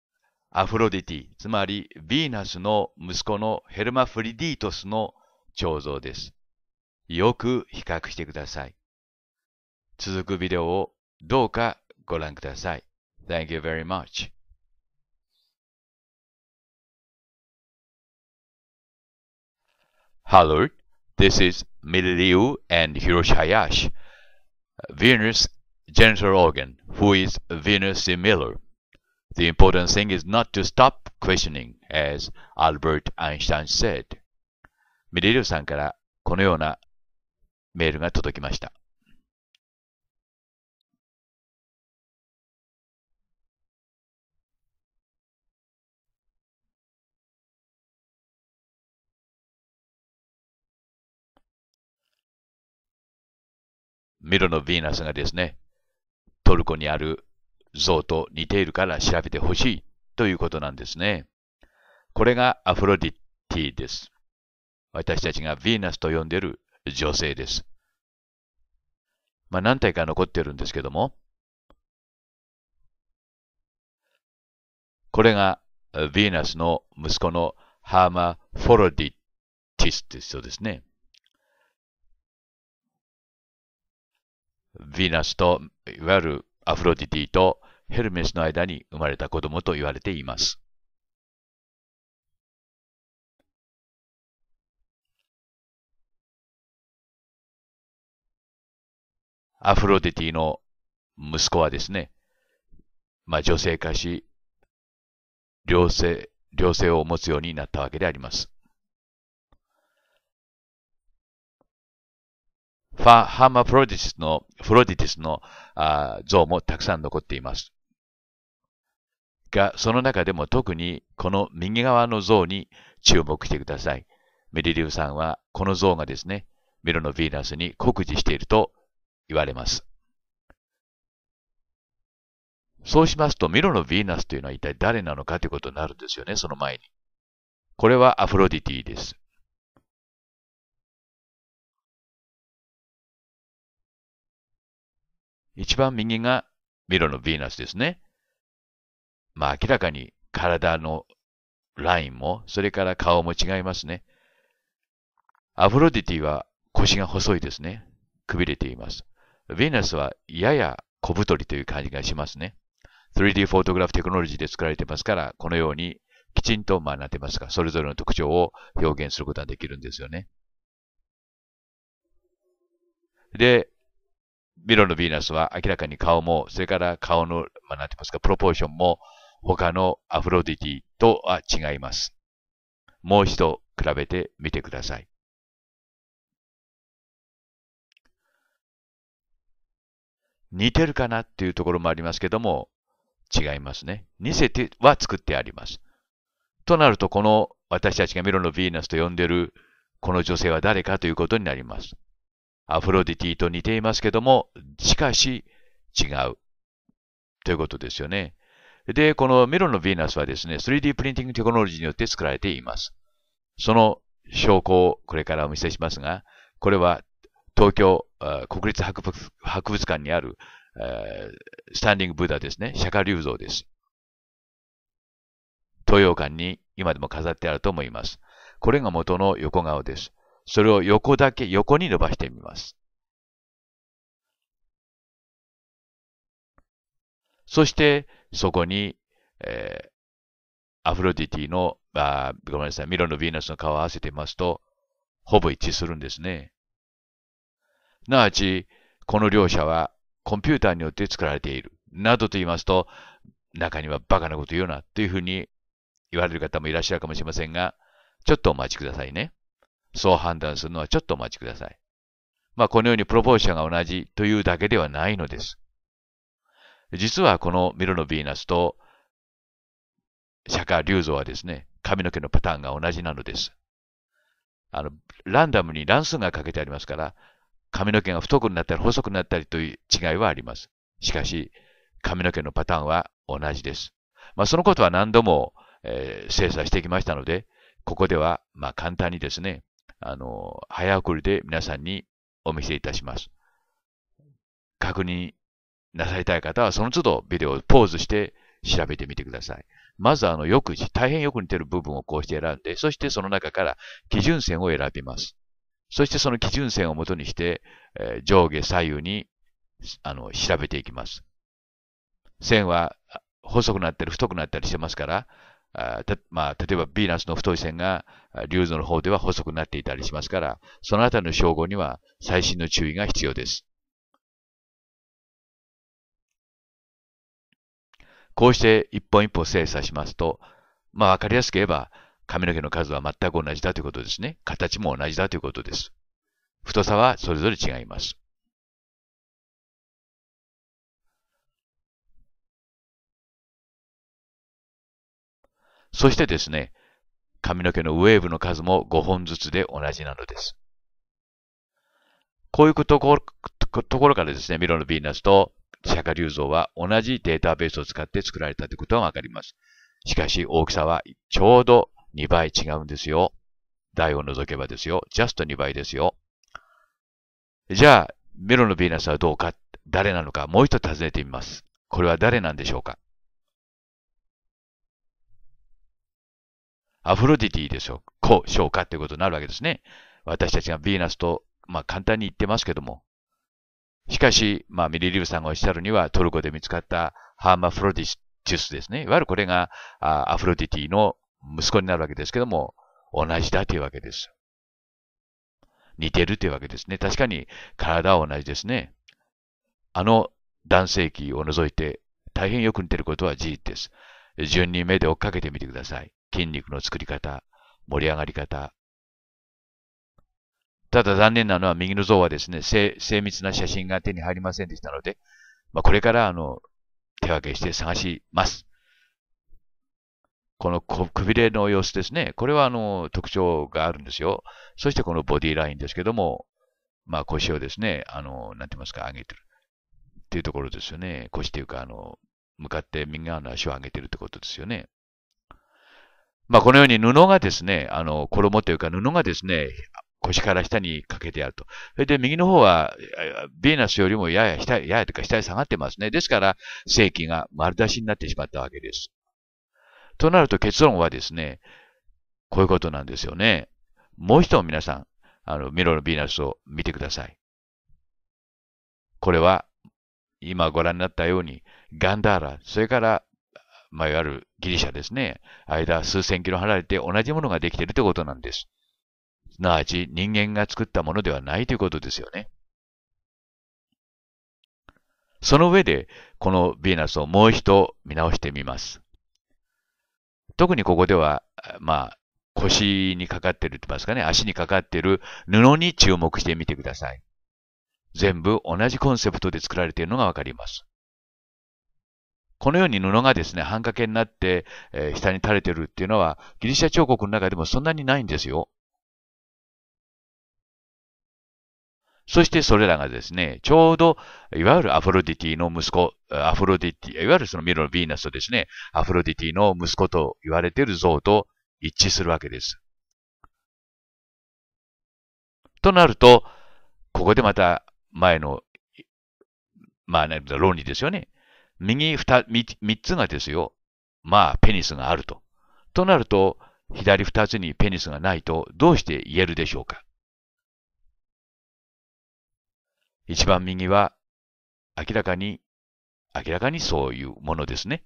アフロディティ、つまりヴィーナスの息子のヘルマフリディートスの彫像です。よく比較してください。続くビデオをどうかご覧ください。Thank you very much. Hallert This is Miliu and Hiroshiyash, Venus' genital organ, who is Venus Miller. The important thing is not to stop questioning, as Albert Einstein said. ミレリオさんからこのようなメールが届きました。ミロのヴィーナスがですね、トルコにある像と似ているから調べてほしいということなんですね。これがアフロディティです。私たちがヴィーナスと呼んでいる女性です。まあ、何体か残ってるんですけども、これがヴィーナスの息子のハーマ・フォロディティスという人ですね。ヴィーナスと、いわゆるアフロディティとヘルメスの間に生まれた子供と言われています。アフロディティの息子はですね、まあ、女性化し、良性、良性を持つようになったわけであります。ファ・ハーマフロディティスの、フロディティスのあ像もたくさん残っています。が、その中でも特にこの右側の像に注目してください。メリリウさんはこの像がですね、ミロのヴィーナスに酷似していると言われます。そうしますと、ミロのヴィーナスというのは一体誰なのかということになるんですよね、その前に。これはアフロディティです。一番右がミロのヴィーナスですね。まあ明らかに体のラインも、それから顔も違いますね。アフロディティは腰が細いですね。くびれています。ヴィーナスはやや小太りという感じがしますね。3D フォトグラフテクノロジーで作られてますから、このようにきちんとまあなってますが、それぞれの特徴を表現することができるんですよね。で、ミロのヴィーナスは明らかに顔も、それから顔の、まあ、なんて言いますか、プロポーションも他のアフロディティとは違います。もう一度比べてみてください。似てるかなっていうところもありますけども、違いますね。似せては作ってあります。となると、この私たちがミロのヴィーナスと呼んでるこの女性は誰かということになります。アフロディティと似ていますけども、しかし違う。ということですよね。で、このメロンのヴィーナスはですね、3D プリンティングテクノロジーによって作られています。その証拠をこれからお見せしますが、これは東京国立博物館にある、えスタンディングブーダですね、釈迦立像です。東洋館に今でも飾ってあると思います。これが元の横顔です。それを横だけ、横に伸ばしてみます。そして、そこに、えー、アフロディティの、あごめんなさい、ミロのヴィーナスの顔を合わせてみますと、ほぼ一致するんですね。なわち、この両者はコンピューターによって作られている。などと言いますと、中にはバカなこと言うなというふうに言われる方もいらっしゃるかもしれませんが、ちょっとお待ちくださいね。そう判断するのはちょっとお待ちください。まあ、このようにプロポーションが同じというだけではないのです。実はこのミロのヴィーナスと釈迦龍像はですね、髪の毛のパターンが同じなのです。あの、ランダムに乱数がかけてありますから、髪の毛が太くなったり細くなったりという違いはあります。しかし、髪の毛のパターンは同じです。まあ、そのことは何度も、えー、精査してきましたので、ここでは、まあ、簡単にですね、あの、早送りで皆さんにお見せいたします。確認なさりたい方は、その都度ビデオをポーズして調べてみてください。まず、あの、よく、大変よく似てる部分をこうして選んで、そしてその中から基準線を選びます。そしてその基準線をもとにして、えー、上下左右に、あの、調べていきます。線は細くなったり太くなったりしてますから、あたまあ、例えばヴィーナスの太い線が流動の方では細くなっていたりしますから、そのあたりの称号には最新の注意が必要です。こうして一本一本精査しますと、まあわかりやすく言えば、髪の毛の数は全く同じだということですね。形も同じだということです。太さはそれぞれ違います。そしてですね、髪の毛のウェーブの数も5本ずつで同じなのです。こういうところからですね、ミロのヴィーナスと釈迦流像は同じデータベースを使って作られたということがわかります。しかし大きさはちょうど2倍違うんですよ。台を除けばですよ。ジャスト2倍ですよ。じゃあ、ミロのヴィーナスはどうか、誰なのか、もう一度尋ねてみます。これは誰なんでしょうかアフロディティでしょこう、しょうかいうことになるわけですね。私たちがヴィーナスと、まあ簡単に言ってますけども。しかし、まあミリリブウさんがおっしゃるには、トルコで見つかったハーマフロディスチュスですね。いわゆるこれがアフロディティの息子になるわけですけども、同じだというわけです。似てるというわけですね。確かに体は同じですね。あの男性器を除いて大変よく似てることは事実です。順に目で追っかけてみてください。筋肉の作り方、盛り上がり方。ただ残念なのは右の像はですね、精密な写真が手に入りませんでしたので、まあ、これからあの手分けして探します。このくびれの様子ですね。これはあの特徴があるんですよ。そしてこのボディラインですけども、まあ腰をですね、あの、なんて言いますか、上げてる。っていうところですよね。腰というか、あの、向かって右側の足を上げてるってことですよね。まあ、このように布がですね、あの、衣というか布がですね、腰から下にかけてあると。それで右の方は、ヴィーナスよりもやや下、ややというか下へ下がってますね。ですから、正規が丸出しになってしまったわけです。となると結論はですね、こういうことなんですよね。もう一度皆さん、あの、ミロのヴィーナスを見てください。これは、今ご覧になったように、ガンダーラ、それからまあ、いわゆるギリシャですね、間数千キロ離れて同じものができているということなんです。すなわち人間が作ったものではないということですよね。その上で、このヴィーナスをもう一度見直してみます。特にここでは、まあ、腰にかかってるって言いますかね、足にかかってる布に注目してみてください。全部同じコンセプトで作られているのがわかります。このように布がですね、半掛けになって、えー、下に垂れてるっていうのは、ギリシャ彫刻の中でもそんなにないんですよ。そしてそれらがですね、ちょうど、いわゆるアフロディティの息子、アフロディティ、いわゆるそのミロのヴィーナスとですね、アフロディティの息子と言われている像と一致するわけです。となると、ここでまた前の、まあ、う、論理ですよね。右二、三つがですよ。まあ、ペニスがあると。となると、左二つにペニスがないとどうして言えるでしょうか。一番右は明らかに、明らかにそういうものですね。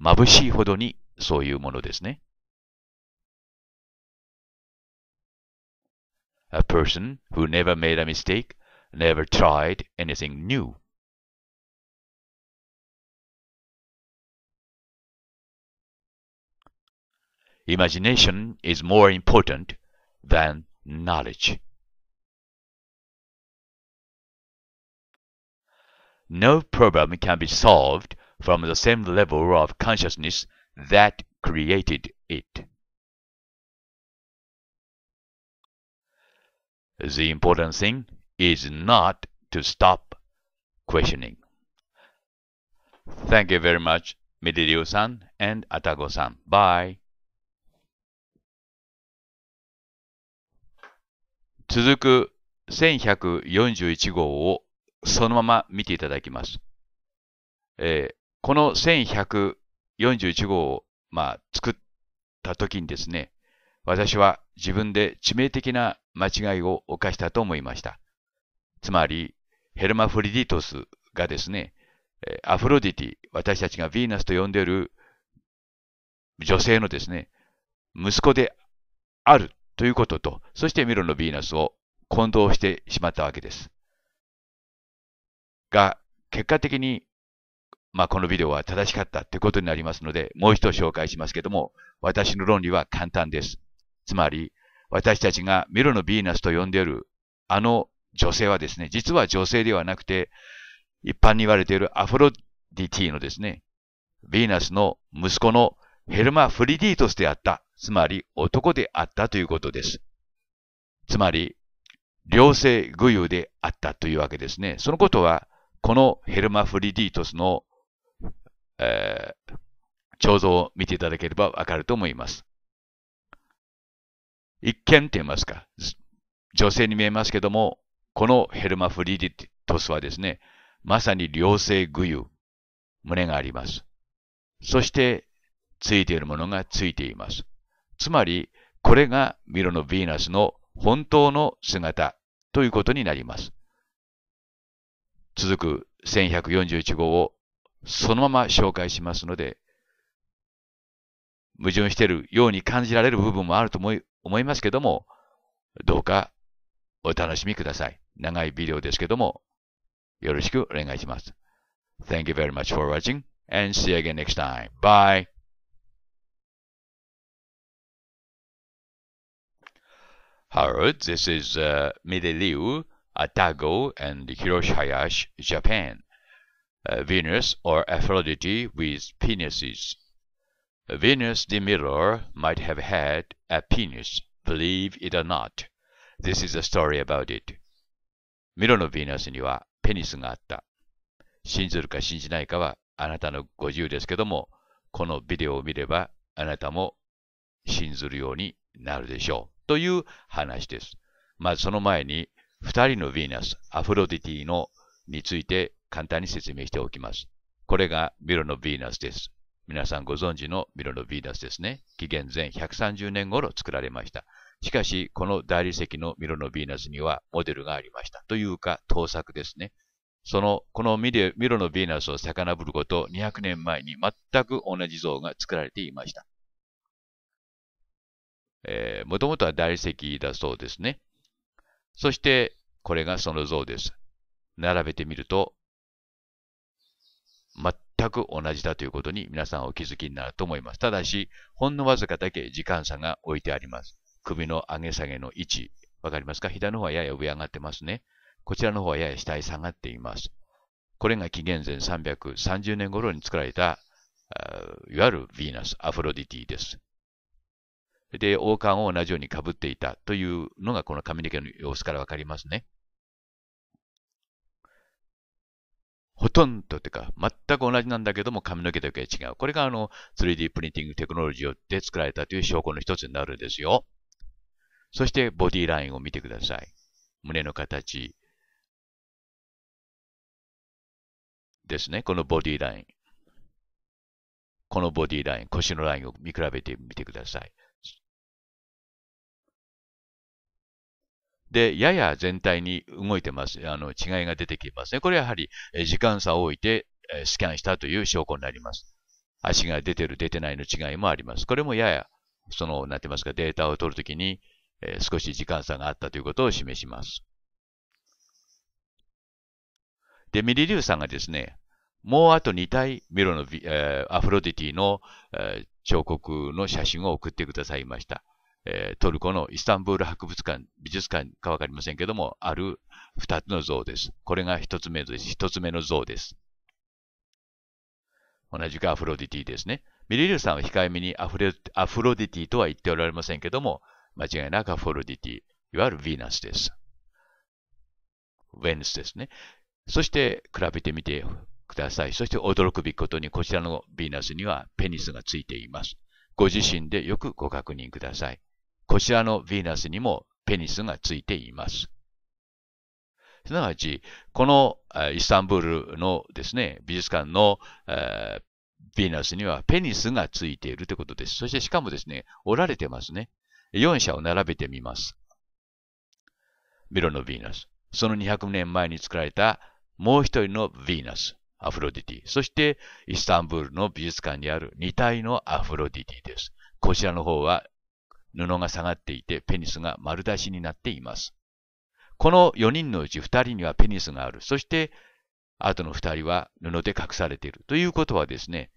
眩しいほどにそういうものですね。A person who never made a mistake, never tried anything new. Imagination is more important than knowledge. No problem can be solved from the same level of consciousness that created it. The important thing is not to stop questioning. Thank you very much, Midiriu-san and Atago-san. Bye. 続く1141号をそのまま見ていただきます。えー、この1141号を、まあ、作った時にですね、私は自分で致命的な間違いを犯したと思いました。つまり、ヘルマフリディトスがですね、アフロディティ、私たちがヴィーナスと呼んでいる女性のですね、息子であるということと、そしてミロのヴィーナスを混同してしまったわけです。が、結果的に、まあ、このビデオは正しかったということになりますので、もう一度紹介しますけども、私の論理は簡単です。つまり、私たちがミロのヴィーナスと呼んでいるあの女性はですね、実は女性ではなくて、一般に言われているアフロディティのですね、ヴィーナスの息子のヘルマフリディトスであった。つまり男であったということです。つまり、良性具有であったというわけですね。そのことは、このヘルマフリディトスの、えー、彫像を見ていただければわかると思います。一見って言いますか、女性に見えますけども、このヘルマフリディトスはですね、まさに良性具有、胸があります。そして、ついているものがついています。つまり、これがミロのヴィーナスの本当の姿ということになります。続く1141号をそのまま紹介しますので、矛盾しているように感じられる部分もあると思い思いますけども、どうかお楽しみください。長いビデオですけども、よろしくお願いします。Thank you very much for watching and see you again next time. Bye! Harrod, this is uh, Mideliu, Atago, and Hiroshayashi, Japan. Uh, Venus or Aphrodite with penises. Venus the Mirror might have had a penis, believe it or not. This is a story about it. ミロのヴィーナスにはペニスがあった。信ずるか信じないかはあなたのご自由ですけども、このビデオを見ればあなたも信ずるようになるでしょう。という話です。まずその前に、二人のヴィーナス、アフロディティのについて簡単に説明しておきます。これがミロのヴィーナスです。皆さんご存知のミロのヴィーナスですね。紀元前130年頃作られました。しかし、この大理石のミロのヴィーナスにはモデルがありました。というか、盗作ですね。その、このミロのヴィーナスを遡ること200年前に全く同じ像が作られていました。もともとは大理石だそうですね。そして、これがその像です。並べてみると、全く同じだということに皆さんお気づきになると思います。ただし、ほんのわずかだけ時間差が置いてあります。首の上げ下げの位置、わかりますか左の方はやや上上がってますね。こちらの方はやや下へ下がっています。これが紀元前330年頃に作られた、いわゆるヴィーナス、アフロディティです。で、王冠を同じようにかぶっていたというのが、この髪の毛の様子からわかりますね。ほとんどというか、全く同じなんだけども髪の毛だけは違う。これがあの 3D プリンティングテクノロジーによって作られたという証拠の一つになるんですよ。そしてボディラインを見てください。胸の形ですね。このボディライン。このボディライン、腰のラインを見比べてみてください。で、やや全体に動いてます。あの、違いが出てきますね。これはやはり、時間差を置いて、スキャンしたという証拠になります。足が出てる、出てないの違いもあります。これもやや、その、なんて言いますか、データを取るときに、え少し時間差があったということを示します。で、ミリリュウさんがですね、もうあと2体、ミロの、えー、アフロディティの、えー、彫刻の写真を送ってくださいました。えー、トルコのイスタンブール博物館、美術館かわかりませんけども、ある二つの像です。これが一つ目です。一つ目の像です。同じくアフロディティですね。ミリルさんは控えめにアフロアフロディティとは言っておられませんけども、間違いなくアフロディティ、いわゆるヴィーナスです。ウェンスですね。そして比べてみてください。そして驚くべきことにこちらのヴィーナスにはペニスがついています。ご自身でよくご確認ください。こちらのヴィーナスにもペニスがついています。すなわち、このイスタンブールのですね、美術館の、ヴィーナスにはペニスがついているということです。そしてしかもですね、折られてますね。4社を並べてみます。ミロのヴィーナス。その200年前に作られたもう一人のヴィーナス、アフロディティ。そしてイスタンブールの美術館にある2体のアフロディティです。こちらの方は布が下がっていてペニスが丸出しになっています。この4人のうち2人にはペニスがある。そして、あとの2人は布で隠されている。ということはですね、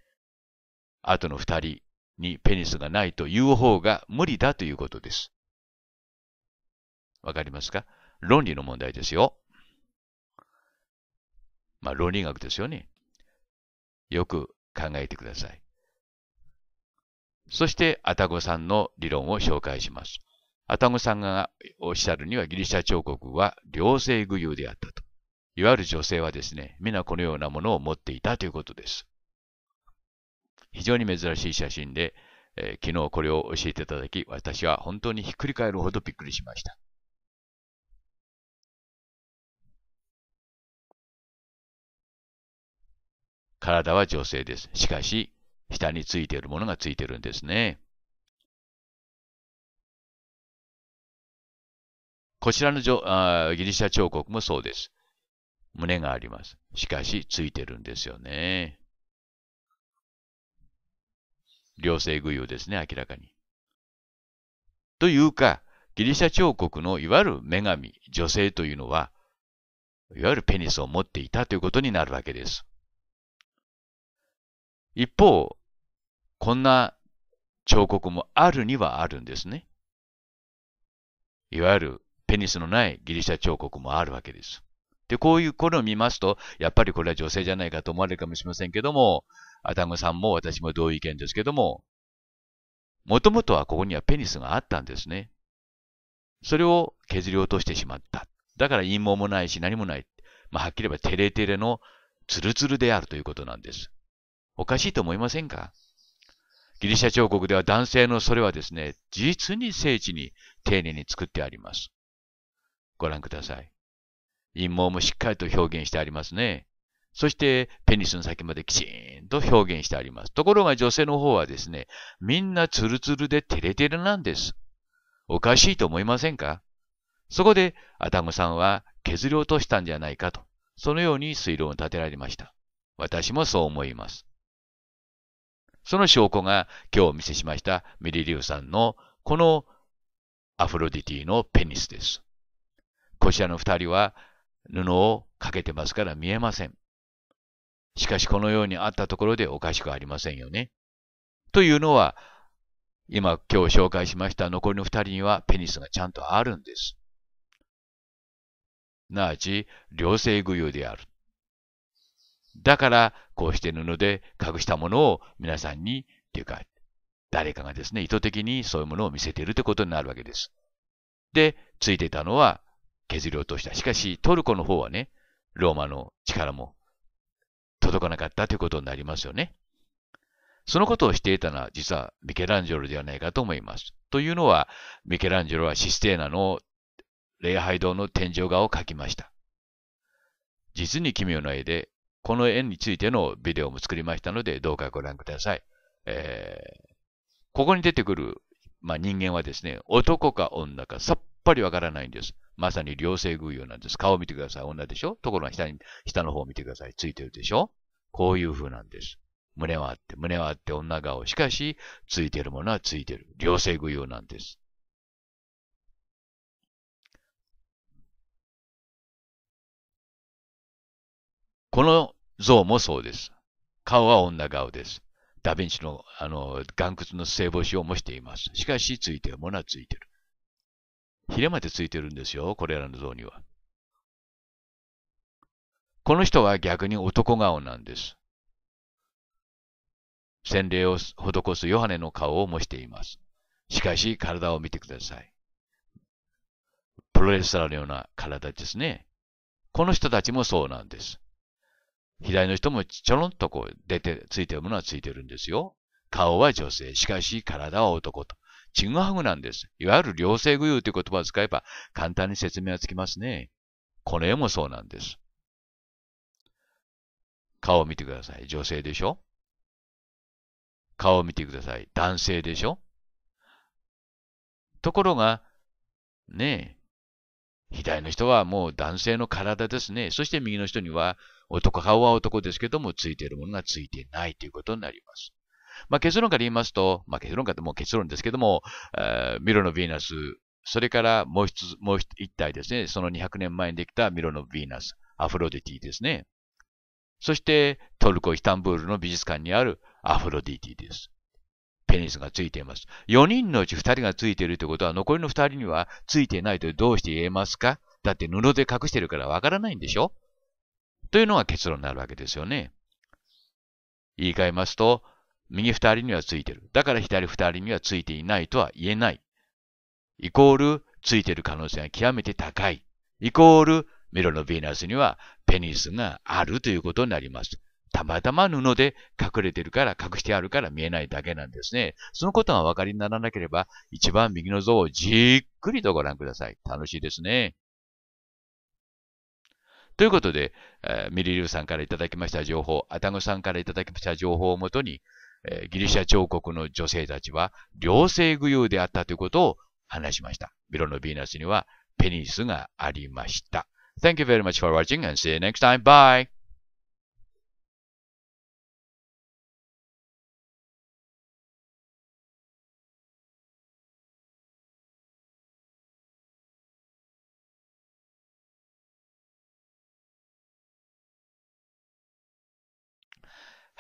あとの2人にペニスがないという方が無理だということです。わかりますか論理の問題ですよ。まあ、論理学ですよね。よく考えてください。そして、アタゴさんの理論を紹介します。アタゴさんがおっしゃるには、ギリシャ彫刻は両性具有であったと。いわゆる女性はですね、皆このようなものを持っていたということです。非常に珍しい写真で、えー、昨日これを教えていただき、私は本当にひっくり返るほどびっくりしました。体は女性です。しかし、下についているものがついてるんですね。こちらのあギリシャ彫刻もそうです。胸があります。しかし、ついてるんですよね。両性具有ですね、明らかに。というか、ギリシャ彫刻のいわゆる女神、女性というのは、いわゆるペニスを持っていたということになるわけです。一方、こんな彫刻もあるにはあるんですね。いわゆるペニスのないギリシャ彫刻もあるわけです。で、こういうこれを見ますと、やっぱりこれは女性じゃないかと思われるかもしれませんけども、アダムさんも私も同意見ですけども、もともとはここにはペニスがあったんですね。それを削り落としてしまった。だから陰謀もないし何もない。まあ、はっきり言えばテレテレのツルツルであるということなんです。おかしいと思いませんかギリシャ彫刻では男性のそれはですね、実に精緻に丁寧に作ってあります。ご覧ください。陰謀もしっかりと表現してありますね。そしてペニスの先まできちんと表現してあります。ところが女性の方はですね、みんなツルツルでテレテレなんです。おかしいと思いませんかそこで、アタゴさんは削り落としたんじゃないかと、そのように推論を立てられました。私もそう思います。その証拠が今日お見せしましたミリリュウさんのこのアフロディティのペニスです。こちらの二人は布をかけてますから見えません。しかしこのようにあったところでおかしくありませんよね。というのは、今今日紹介しました残りの二人にはペニスがちゃんとあるんです。なわち、良性具有である。だから、こうして布で隠したものを皆さんに、というか、誰かがですね、意図的にそういうものを見せているということになるわけです。で、ついていたのは削り落とした。しかし、トルコの方はね、ローマの力も届かなかったということになりますよね。そのことをしていたのは実はミケランジェロではないかと思います。というのは、ミケランジェロはシステーナの礼拝堂の天井画を描きました。実に奇妙な絵で、この円についてのビデオも作りましたので、どうかご覧ください。えー、ここに出てくる、まあ、人間はですね、男か女かさっぱりわからないんです。まさに両性偶用なんです。顔を見てください。女でしょところが下に、下の方を見てください。ついてるでしょこういう風なんです。胸はあって、胸はあって女顔。しかし、ついてるものはついてる。両性偶用なんです。この像もそうです。顔は女顔です。ダヴィンチの、あの、岩窟の聖母子を模しています。しかし、ついてるものはついてる。ヒレまでついてるんですよ、これらの像には。この人は逆に男顔なんです。洗礼を施すヨハネの顔を模しています。しかし、体を見てください。プロレスラーのような体ですね。この人たちもそうなんです。左の人もちょろんとこう出て、ついてるものはついてるんですよ。顔は女性、しかし体は男と。ちぐはぐなんです。いわゆる両性具有という言葉を使えば簡単に説明はつきますね。この絵もそうなんです。顔を見てください。女性でしょ顔を見てください。男性でしょところが、ねえ、左の人はもう男性の体ですね。そして右の人には男、顔は男ですけども、ついているものがついていないということになります。まあ、結論から言いますと、まあ、結論からもう結論ですけども、えー、ミロのヴィーナス、それからもう一つ、もう一体ですね、その200年前にできたミロのヴィーナス、アフロディティですね。そして、トルコ・イスタンブールの美術館にあるアフロディティです。ペニスがついています。4人のうち2人がついているということは、残りの2人にはついていないとどうして言えますかだって布で隠してるからわからないんでしょというのが結論になるわけですよね。言い換えますと、右2人にはついてる。だから左2人にはついていないとは言えない。イコール、ついてる可能性が極めて高い。イコール、ミロのヴィーナスにはペニスがあるということになります。たまたま布で隠れてるから、隠してあるから見えないだけなんですね。そのことがお分かりにならなければ、一番右の像をじっくりとご覧ください。楽しいですね。ということで、えー、ミリリュウさんからいただきました情報、アタゴさんからいただきました情報をもとに、えー、ギリシャ彫刻の女性たちは両性具有であったということを話しました。ミロのヴィーナスにはペニスがありました。Thank you very much for watching and see you next time. Bye!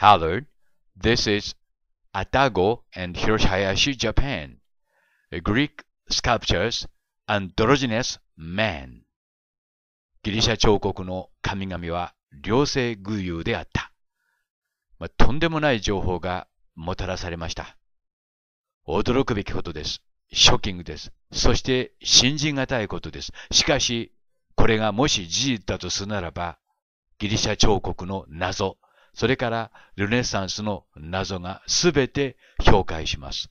Hello, this is Atago and h i r o s h i y a s h i Japan. Greek sculptures, androgynous man. ギリシャ彫刻の神々は両性偶有であった。まあ、とんでもない情報がもたらされました。驚くべきことです。ショッキングです。そして信じがたいことです。しかし、これがもし事実だとするならば、ギリシャ彫刻の謎、それからルネサンスの謎がすべて紹介します。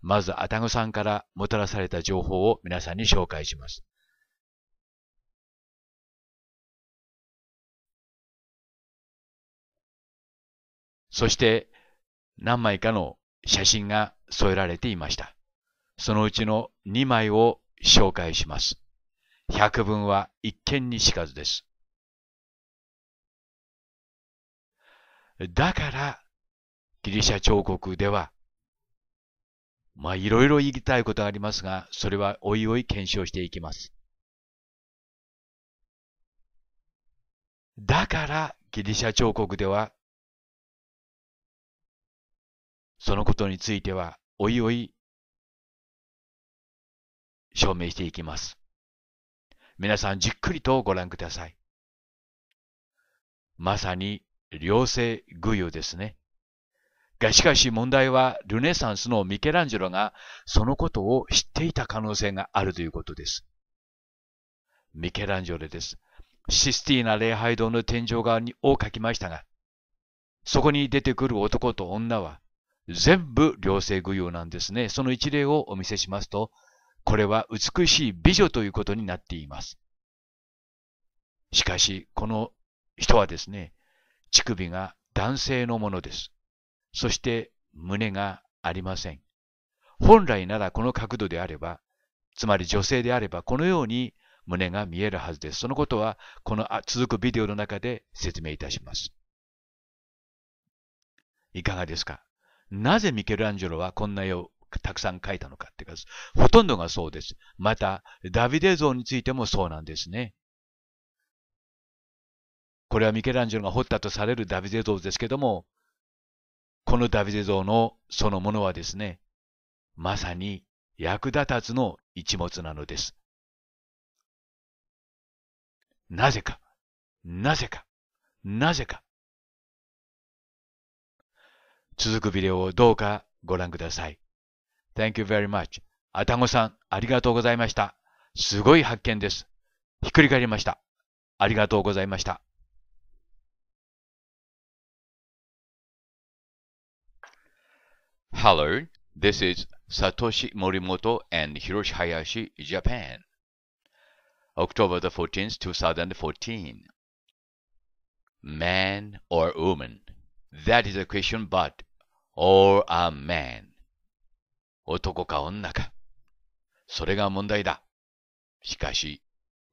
まず、アタグさんからもたらされた情報を皆さんに紹介します。そして、何枚かの写真が添えられていました。そのうちの2枚を紹介します。百分は一見にしかずです。だから、ギリシャ彫刻では、まあいろいろ言いたいことがありますが、それはおいおい検証していきます。だから、ギリシャ彫刻では、そのことについては、おいおい、証明していきます。皆さんじっくりとご覧ください。まさに良性具有ですね。が、しかし問題は、ルネサンスのミケランジェロがそのことを知っていた可能性があるということです。ミケランジェロです。システィーナ礼拝堂の天井側にを書きましたが、そこに出てくる男と女は、全部良性具有なんですね。その一例をお見せしますと、これは美しい美女ということになっています。しかし、この人はですね、乳首が男性のものです。そして胸がありません。本来ならこの角度であれば、つまり女性であればこのように胸が見えるはずです。そのことはこの続くビデオの中で説明いたします。いかがですかなぜミケランジェロはこんな絵をたくさん描いたのかってか、ほとんどがそうです。また、ダビデ像についてもそうなんですね。これはミケランジェロが彫ったとされるダビデ像ですけども、このダビデ像のそのものはですね、まさに役立たずの一物なのです。なぜか、なぜか、なぜか。続くビデオをどうかご覧ください。Thank you very much. あたごさん、ありがとうございました。すごい発見です。ひっくり返りました。ありがとうございました。Hello, this is Satoshi Morimoto and Hiroshi Hayashi, Japan. October the 14th, 2014. Man or woman? That is a question, but or a man? 男か女か。それが問題だ。しかし、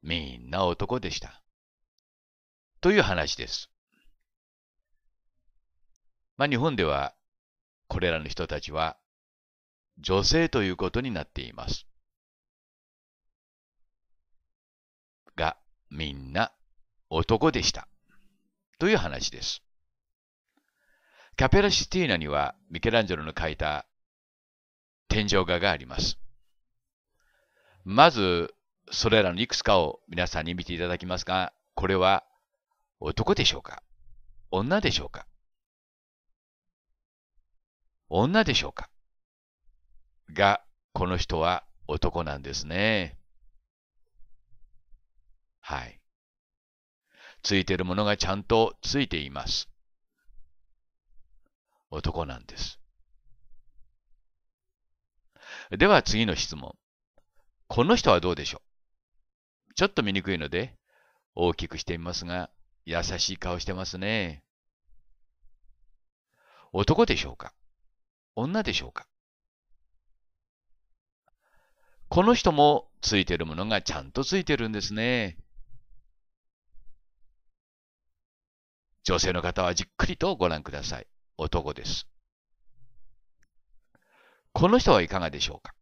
みんな男でした。という話です。まあ、日本ではこれらの人たちは女性ということになっています。が、みんな男でした。という話です。キャペラシティーナにはミケランジェロの描いた天井画があります。まず、それらのいくつかを皆さんに見ていただきますが、これは男でしょうか女でしょうか女でしょうかが、この人は男なんですね。はい。ついてるものがちゃんとついています。男なんです。では次の質問。この人はどうでしょうちょっと見にくいので大きくしてみますが、優しい顔してますね。男でしょうか女でしょうかこの人もついてるものがちゃんとついてるんですね。女性の方はじっくりとご覧ください。男です。この人はいかがでしょうか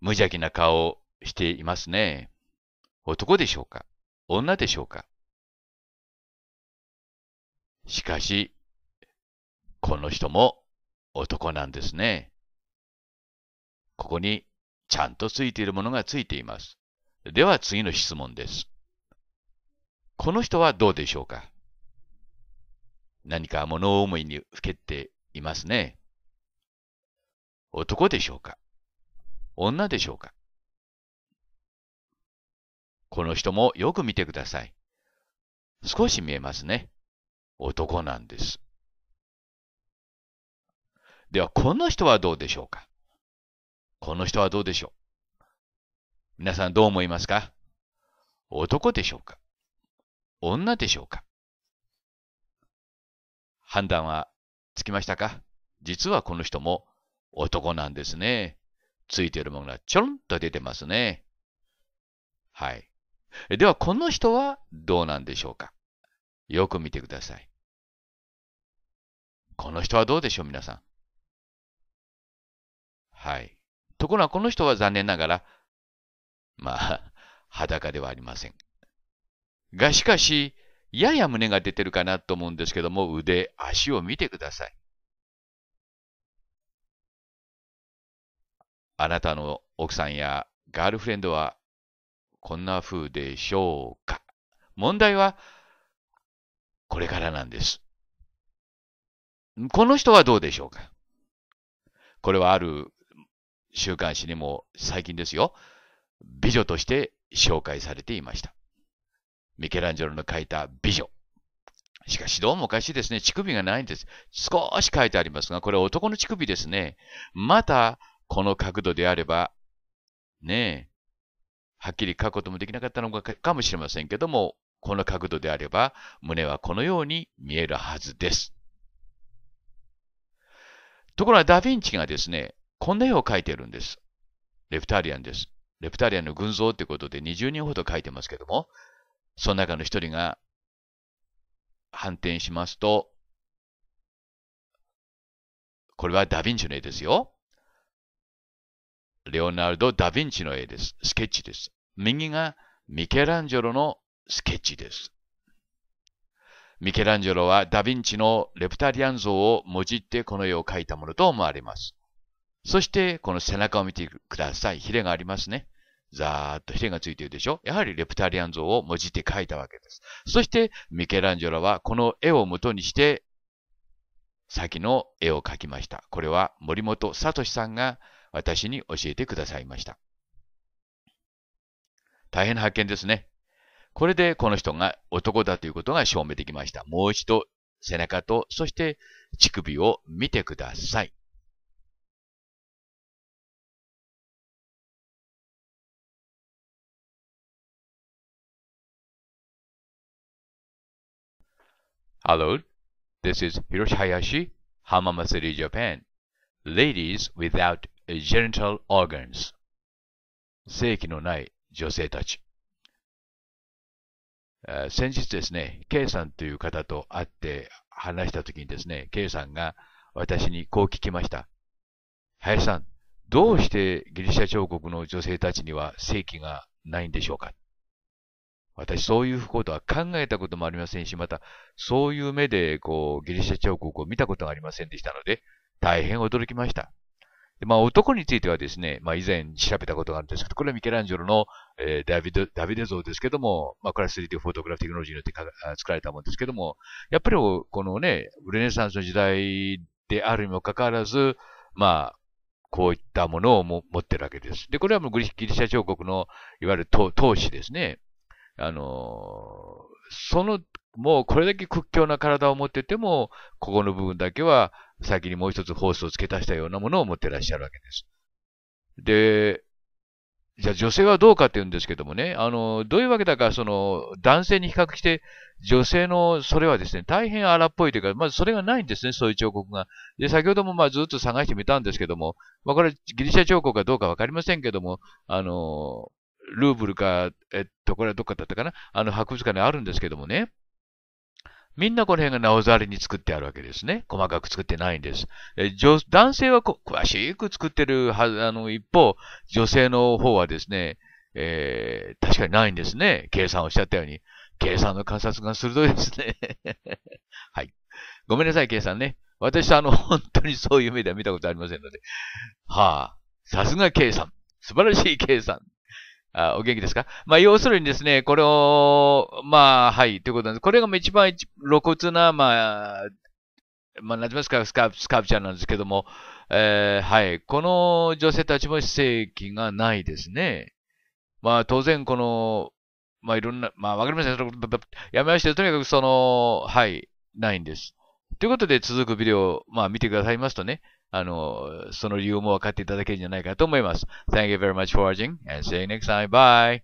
無邪気な顔をしていますね。男でしょうか女でしょうかしかし、この人も男なんですね。ここにちゃんとついているものがついています。では次の質問です。この人はどうでしょうか何か物思いにふけっていますね。男でしょうか女でしょうかこの人もよく見てください。少し見えますね。男なんです。では、この人はどうでしょうかこの人はどうでしょう皆さんどう思いますか男でしょうか女でしょうか判断はつきましたか実はこの人も男なんですね。ついているものがちょろんと出てますね。はい。では、この人はどうなんでしょうかよく見てください。この人はどうでしょう、皆さん。はい。ところがこの人は残念ながら、まあ、裸ではありません。が、しかし、やや胸が出てるかなと思うんですけども、腕、足を見てください。あなたの奥さんやガールフレンドはこんな風でしょうか問題はこれからなんです。この人はどうでしょうかこれはある週刊誌にも最近ですよ、美女として紹介されていました。ミケランジェロの書いた美女。しかしどうもおかしいですね。乳首がないんです。少し書いてありますが、これ男の乳首ですね。また、この角度であれば、ねえ、はっきり書くこともできなかったのかかもしれませんけども、この角度であれば、胸はこのように見えるはずです。ところがダヴィンチがですね、こんな絵を描いてるんです。レプタリアンです。レプタリアンの群像ってことで20人ほど書いてますけども、その中の一人が反転しますと、これはダヴィンチの絵ですよ。レオナルド・ダヴィンチの絵です。スケッチです。右がミケランジェロのスケッチです。ミケランジェロはダヴィンチのレプタリアン像をもじってこの絵を描いたものと思われます。そして、この背中を見てください。ヒレがありますね。ざーっとヒレがついているでしょやはりレプタリアン像を文字で書描いたわけです。そして、ミケランジョロはこの絵を元にして、先の絵を描きました。これは森本聡さんが私に教えてくださいました。大変な発見ですね。これでこの人が男だということが証明できました。もう一度背中と、そして乳首を見てください。Hello, this is Hiroshi Hayashi, h a m a m a t s u r i Japan. Ladies without genital organs. 性器のない女性たち。先日ですね、K さんという方と会って話したときにですね、K さんが私にこう聞きました。林さん、どうしてギリシャ彫刻の女性たちには性器がないんでしょうか私、そういうことは考えたこともありませんし、また、そういう目で、こう、ギリシャ彫刻を見たことがありませんでしたので、大変驚きました。でまあ、男についてはですね、まあ、以前調べたことがあるんですけど、これはミケランジョロの、えー、ダビデダビデ像ですけども、まあ、これは 3D フォトグラフテクノロジーによって作られたものですけども、やっぱりこのね、ルネサンスの時代であるにもかかわらず、まあ、こういったものをも持ってるわけです。で、これはもうギリシャ彫刻の、いわゆる投資ですね。あの、その、もうこれだけ屈強な体を持ってても、ここの部分だけは先にもう一つホースを付け足したようなものを持ってらっしゃるわけです。で、じゃあ女性はどうかって言うんですけどもね、あの、どういうわけだか、その、男性に比較して、女性のそれはですね、大変荒っぽいというか、まずそれがないんですね、そういう彫刻が。で、先ほどもまあずっと探してみたんですけども、まあこれギリシャ彫刻かどうかわかりませんけども、あの、ルーブルか、えっと、これはどっかだったかなあの、博物館にあるんですけどもね。みんなこの辺がなおざりに作ってあるわけですね。細かく作ってないんです。え女男性は詳しく作ってるはず、あの一方、女性の方はですね、えー、確かにないんですね。計算をおっしゃったように。計算の観察が鋭いですね。はい。ごめんなさい、計算ね。私はあの、本当にそういう目では見たことありませんので。はあ、さすが計算。素晴らしい計算。あお元気ですかまあ、要するにですね、これを、まあ、はい、ということなんです。これが一番露骨な、まあ、まあ、なじますか、スカープ、スカプチャーなんですけども、えー、はい、この女性たちも非正規がないですね。まあ、当然、この、まあ、いろんな、まあ、わかりません。やめました。とにかく、その、はい、ないんです。ということで、続くビデオを、まあ、見てくださいますとね、あの、その理由も分かっていただけるんじゃないかと思います。Thank you very much for watching and see you next time. Bye!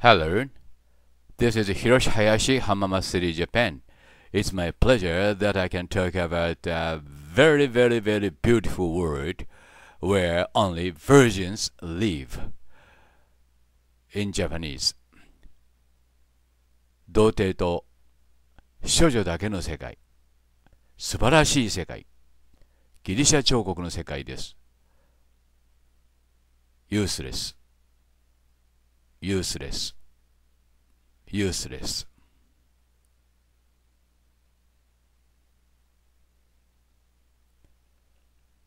Hello, this is Hiroshi Hayashi, Hamama City, Japan. It's my pleasure that I can talk about a very, very, very beautiful world where only virgins live in Japanese. 童貞と少女だけの世界素晴らしい世界ギリシャ彫刻の世界ですユースレスユースレスユースレス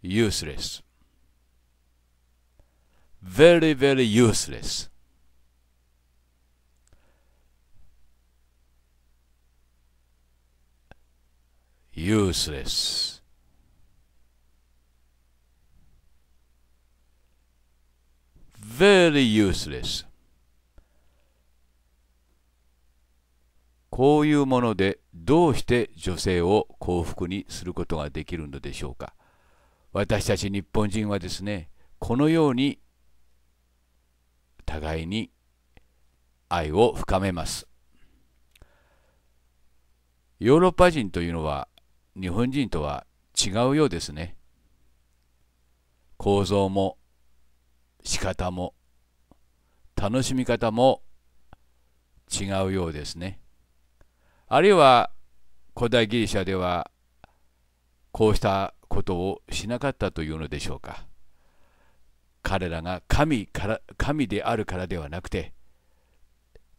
ユースレス very very useless useless. Very useless. こういうものでどうして女性を幸福にすることができるのでしょうか私たち日本人はですねこのように互いに愛を深めますヨーロッパ人というのは日本人とは違うようですね構造も仕方も楽しみ方も違うようですねあるいは古代ギリシャではこうしたことをしなかったというのでしょうか彼らが神から神であるからではなくて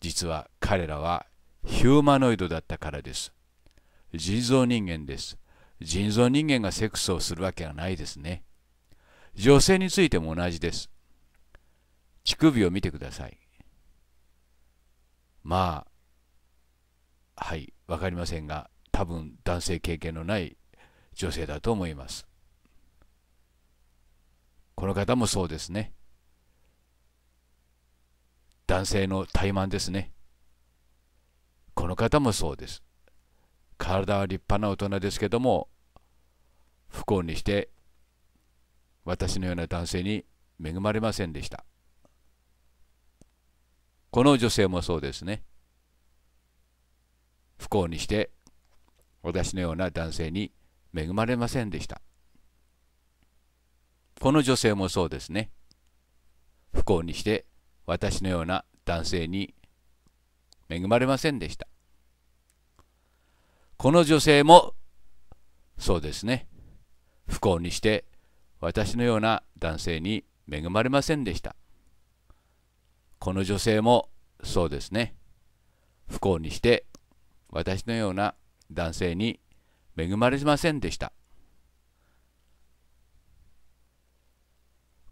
実は彼らはヒューマノイドだったからです人造人間です。人造人間がセックスをするわけがないですね。女性についても同じです。乳首を見てください。まあ、はい、わかりませんが、多分男性経験のない女性だと思います。この方もそうですね。男性の怠慢ですね。この方もそうです。体は立派な大人ですけども不幸にして私のような男性に恵まれませんでしたこの女性もそうですね不幸にして私のような男性に恵まれませんでしたこの女性もそうですね不幸にして私のような男性に恵まれませんでしたこの女性もそうですね不幸にして私のような男性に恵まれませんでしたこの女性もそうですね不幸にして私のような男性に恵まれませんでした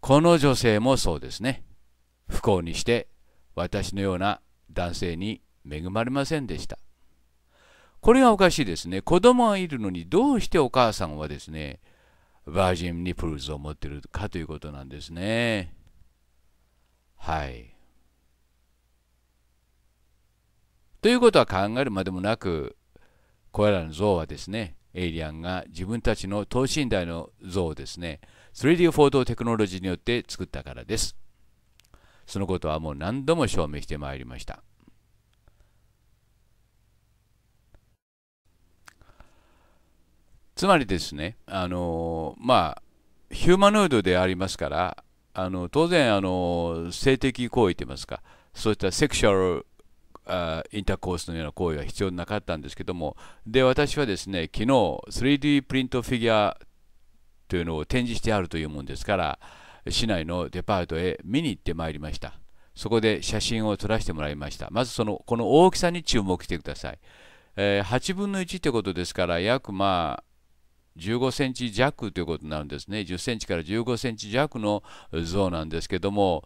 この女性もそうですね不幸にして私のような男性に恵まれませんでしたこれがおかしいですね。子供がいるのにどうしてお母さんはですね、バージンニプルズを持ってるかということなんですね。はい。ということは考えるまでもなく、これらの像はですね、エイリアンが自分たちの等身大の像をですね、3D フォートテクノロジーによって作ったからです。そのことはもう何度も証明してまいりました。つまりですね、あのまあ、ヒューマノイドでありますから、あの当然あの、性的行為といいますか、そういったセクシャルあインターコースのような行為は必要なかったんですけども、で、私はですね、昨日 3D プリントフィギュアというのを展示してあるというもんですから、市内のデパートへ見に行ってまいりました。そこで写真を撮らせてもらいました。まずその、この大きさに注目してください。えー、8分の1ってことですから、約まあ、15センチ弱ということになるんですね10センチから15センチ弱の像なんですけども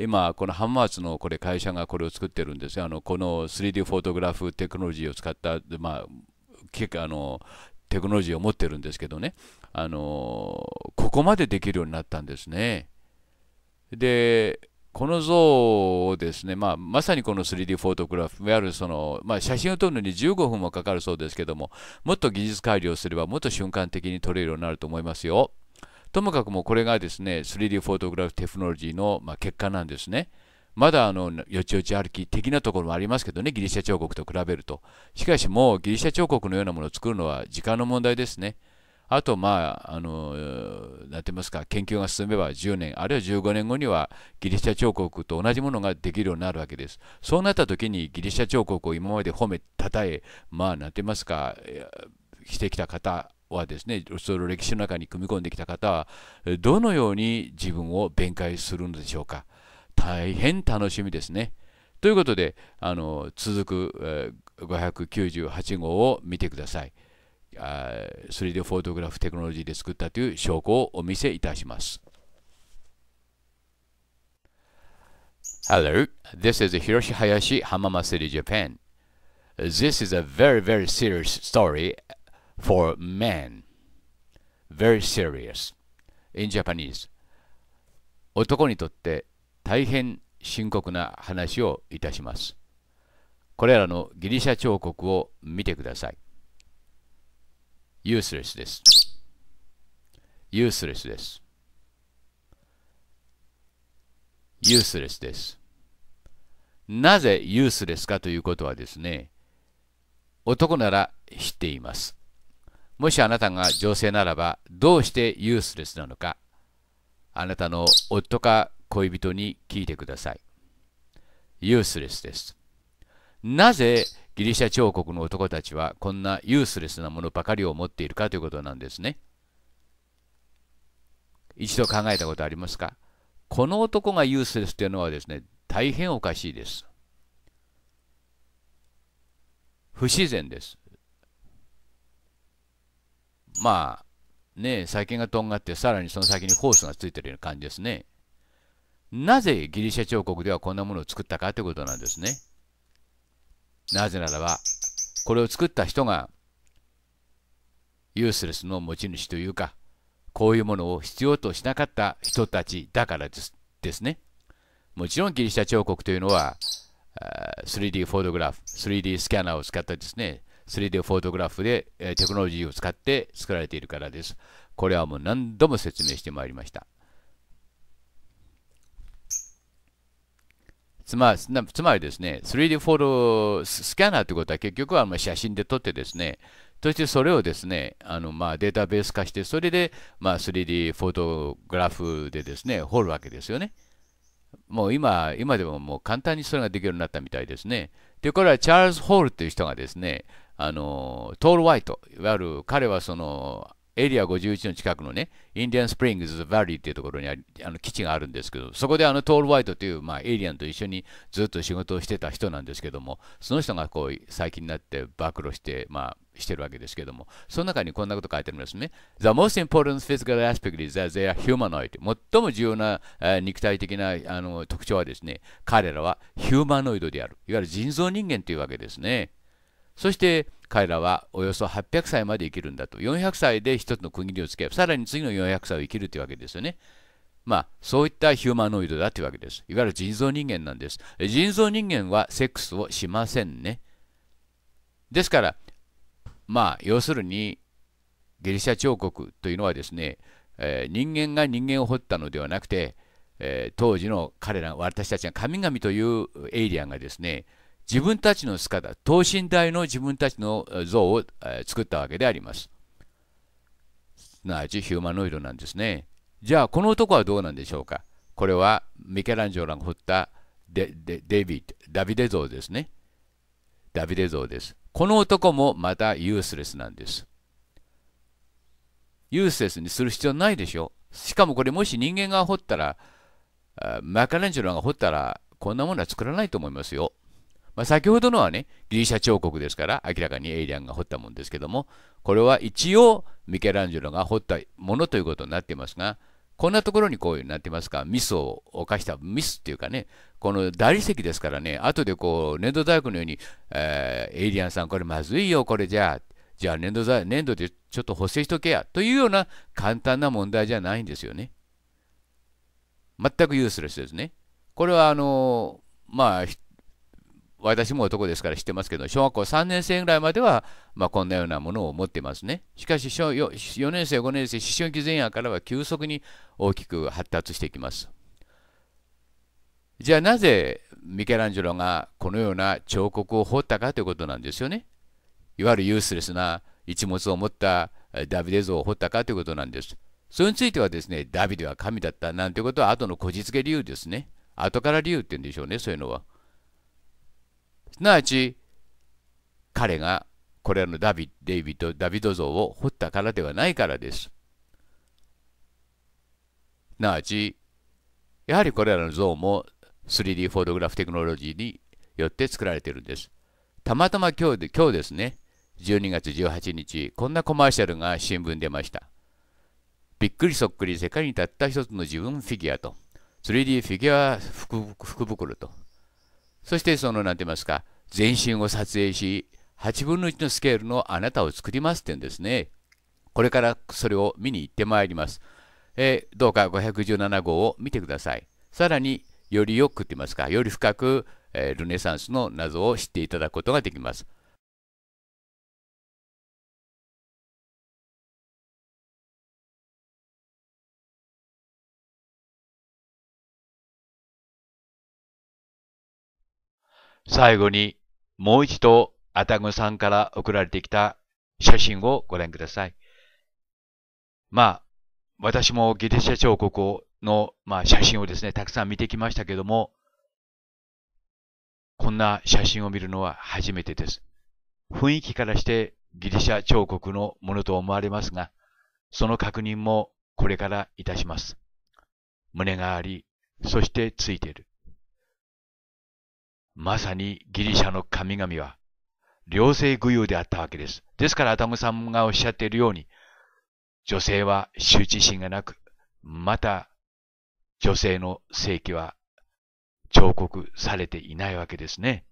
今この浜松のこれ会社がこれを作ってるんですよあのこの 3D フォトグラフテクノロジーを使った、まあ、あのテクノロジーを持ってるんですけどねあのここまでできるようになったんですねでこの像をですね、まあ、まさにこの 3D フォトグラフ、いわゆるその、まあ、写真を撮るのに15分もかかるそうですけども、もっと技術改良すれば、もっと瞬間的に撮れるようになると思いますよ。ともかくもこれがですね、3D フォトグラフテクノロジーの、まあ、結果なんですね。まだあのよちよち歩き的なところもありますけどね、ギリシャ彫刻と比べると。しかしもうギリシャ彫刻のようなものを作るのは時間の問題ですね。あと、まあ、あの、なんて言いますか、研究が進めば10年、あるいは15年後にはギリシャ彫刻と同じものができるようになるわけです。そうなった時にギリシャ彫刻を今まで褒め、たたえ、まあ、なんて言いますか、してきた方、はですね、その歴史の中に組み込んできた方は、どのように自分を弁解するのでしょうか。大変楽しみですね。ということで、あの続く、598号を見てください。3D フォトグラフテクノロジーで作ったという証拠をお見せいたします。Hello, this is Hiroshi Hayashi, Hamama City, Japan. This is a very, very serious story for men. Very serious. In Japanese. 男にとって大変深刻な話をいたします。これらのギリシャ彫刻を見てください。ユースレスです。ユースレスです。ユースレスです。なぜユースレスかということはですね、男なら知っています。もしあなたが女性ならば、どうしてユースレスなのか、あなたの夫か恋人に聞いてください。ユースレスです。なぜギリシャ彫刻の男たちはこんなユースレスなものばかりを持っているかということなんですね。一度考えたことありますかこの男がユースレスというのはですね、大変おかしいです。不自然です。まあ、ね、先がとんがって、さらにその先にホースがついてるような感じですね。なぜギリシャ彫刻ではこんなものを作ったかということなんですね。なぜならば、これを作った人が、ユースレスの持ち主というか、こういうものを必要としなかった人たちだからですですね。もちろんギリシャ彫刻というのは、3D フォトグラフ、3D スキャナーを使ったですね、3D フォトグラフで、えテクノロジーを使って作られているからです。これはもう何度も説明してまいりました。つまつまりですね、3D フォロースキャナーということは結局はま写真で撮ってですね、そしてそれをですね、あのまあデータベース化して、それでまあ 3D フォトグラフでですね、掘るわけですよね。もう今、今でももう簡単にそれができるようになったみたいですね。で、これはチャールズ・ホールという人がですね、あの、トール・ワイト、いわゆる彼はそのエリア51の近くのね、インディアンスプリングズ・バリーっていうところにあの基地があるんですけど、そこであのトール・ワイトという、まあ、エイリアンと一緒にずっと仕事をしてた人なんですけども、その人がこう最近になって暴露して、まあ、してるわけですけども、その中にこんなこと書いてありますね。The most important physical aspect is that they are humanoid. 最も重要な、え肉体的なあの特徴はですね、彼らはヒューマノイドである。いわゆる人造人間というわけですね。そして彼らはおよそ800歳まで生きるんだと400歳で一つの区切りをつけさらに次の400歳を生きるというわけですよね。まあ、そういったヒューマノイドだというわけです。いわゆる人造人間なんです。人造人間はセックスをしませんね。ですから、まあ、要するに、ギリシャ彫刻というのはですね、えー、人間が人間を掘ったのではなくて、えー、当時の彼ら、私たちが神々というエイリアンがですね、自分たちの姿、等身大の自分たちの像を作ったわけであります。すなわちヒューマノイドなんですね。じゃあ、この男はどうなんでしょうか。これはミケランジョラが彫ったデデビダビデ像ですね。ダビデ像です。この男もまたユースレスなんです。ユースレスにする必要ないでしょ。しかもこれもし人間が掘ったら、マカランジョロが掘ったら、こんなものは作らないと思いますよ。まあ、先ほどのはね、ギリシャ彫刻ですから、明らかにエイリアンが彫ったものですけども、これは一応、ミケランジェロが彫ったものということになっていますが、こんなところにこういうなってますか、ミスを犯した、ミスっていうかね、この大理石ですからね、後でこう、粘土細工のように、えー、エイリアンさん、これまずいよ、これじゃあ、じゃあ粘土粘土でちょっと補正しとけや、というような簡単な問題じゃないんですよね。全くユースレスですね。これは、あの、まあ、私も男ですから知ってますけど、小学校3年生ぐらいまでは、まあ、こんなようなものを持ってますね。しかし小4、4年生、5年生、思春期前夜からは急速に大きく発達していきます。じゃあなぜミケランジェロがこのような彫刻を彫ったかということなんですよね。いわゆるユースレスな一物を持ったダビデ像を彫ったかということなんです。それについてはですね、ダビデは神だったなんてことは後のこじつけ理由ですね。後から理由って言うんでしょうね、そういうのは。すなわち彼がこれらのダビデイビッドダビド像を掘ったからではないからです。すなわちやはりこれらの像も 3D フォトグラフテクノロジーによって作られているんです。たまたま今日で今日ですね12月18日こんなコマーシャルが新聞出ました。びっくりそっくり世界にたった一つの自分フィギュアと 3D フィギュア福袋とそしてその何て言いますか全身を撮影し8分の1のスケールのあなたを作りますってんですねこれからそれを見に行ってまいります、えー、どうか517号を見てくださいさらによりよくって言いますかより深く、えー、ルネサンスの謎を知っていただくことができます最後にもう一度アタグさんから送られてきた写真をご覧ください。まあ、私もギリシャ彫刻の、まあ、写真をですね、たくさん見てきましたけども、こんな写真を見るのは初めてです。雰囲気からしてギリシャ彫刻のものと思われますが、その確認もこれからいたします。胸があり、そしてついている。まさにギリシャの神々は、両性具有であったわけです。ですから、アダムさんがおっしゃっているように、女性は羞恥心がなく、また、女性の性器は彫刻されていないわけですね。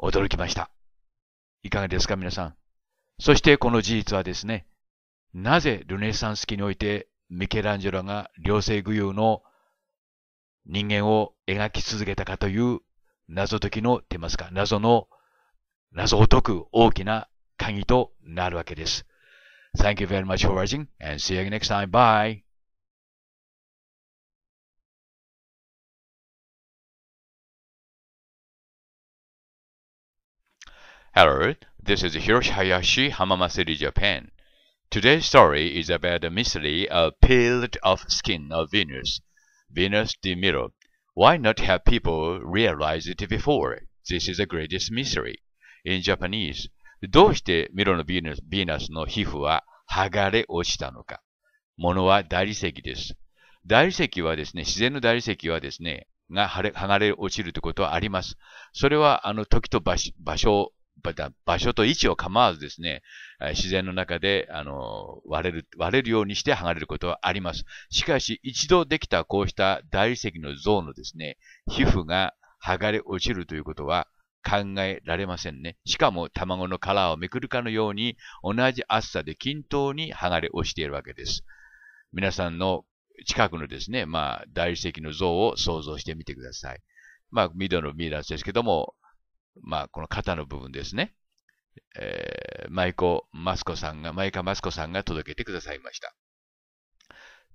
驚きました。いかがですか、皆さん。そしてこの事実はですね、なぜルネサンス期においてミケランジェロが両性具有の人間を描き続けたかという謎解きの、ってますか、謎の、謎を解く大きな鍵となるわけです。Thank you very much for watching and see you next time. Bye! Hello, this is Hiroshi Hayashi, Hamama s i t i Japan. Today's story is about the mystery of peeled off skin of Venus. Venus de Milo. Why not have people realize it before? This is the greatest mystery. In Japanese, どうしてミロのヴィーナスの皮膚は剥がれ落ちたのか。ものは大理石です。大理石はですね、自然の大理石はですね、が剥がれ落ちるということはあります。それは、あの、時と場所場所と位置を構わずですね、自然の中で、あの、割れる、割れるようにして剥がれることはあります。しかし、一度できたこうした大理石の像のですね、皮膚が剥がれ落ちるということは考えられませんね。しかも、卵の殻をめくるかのように、同じ厚さで均等に剥がれ落ちているわけです。皆さんの近くのですね、まあ、大理石の像を想像してみてください。まあ、緑のミイラスですけども、まあ、この肩の部分ですね。えー、舞子マスコさんが、イ香マスコさんが届けてくださいました。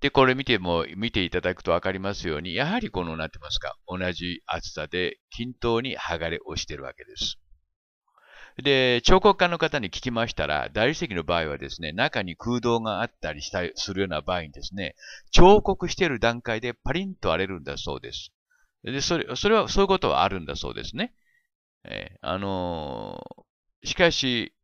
で、これ見ても、見ていただくとわかりますように、やはりこの、なんてますか、同じ厚さで均等に剥がれ落ちてるわけです。で、彫刻家の方に聞きましたら、大理石の場合はですね、中に空洞があったりしたするような場合にですね、彫刻している段階でパリンと荒れるんだそうです。で、それ、それは、そういうことはあるんだそうですね。えー、あのー、しかし、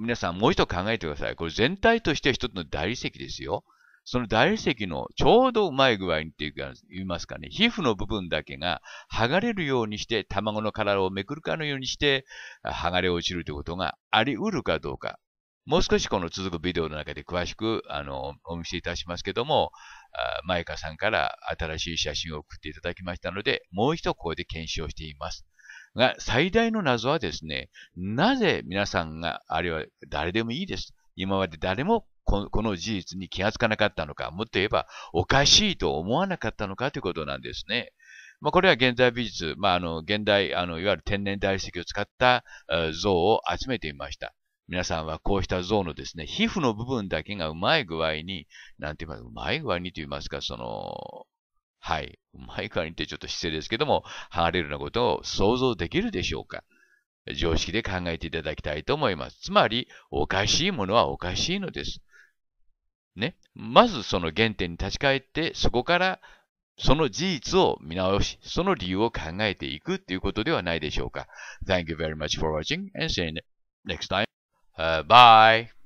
皆さんもう一度考えてください。これ全体として一つの大理石ですよ。その大理石のちょうどうまい具合にっていうか、言いますかね、皮膚の部分だけが剥がれるようにして、卵の殻をめくるかのようにして、剥がれ落ちるということがあり得るかどうか。もう少しこの続くビデオの中で詳しく、あの、お見せいたしますけども、マイカさんから新しい写真を送っていただきましたので、もう一度ここで検証しています。が、最大の謎はですね、なぜ皆さんが、あるいは誰でもいいです。今まで誰もこの事実に気がつかなかったのか、もっと言えばおかしいと思わなかったのかということなんですね。まあ、これは現代美術、まあ、あの現代あの、いわゆる天然大理石を使った像を集めてみました。皆さんはこうした像のですね、皮膚の部分だけがうまい具合に、なんて言いますか、うまい具合にと言いますか、その、はい。前から言ってちょっと失礼ですけども、ハーレルなことを想像できるでしょうか常識で考えていただきたいと思います。つまり、おかしいものはおかしいのです。ね。まずその原点に立ち返って、そこからその事実を見直し、その理由を考えていくということではないでしょうか。Thank you very much for watching and see you next time.、Uh, bye!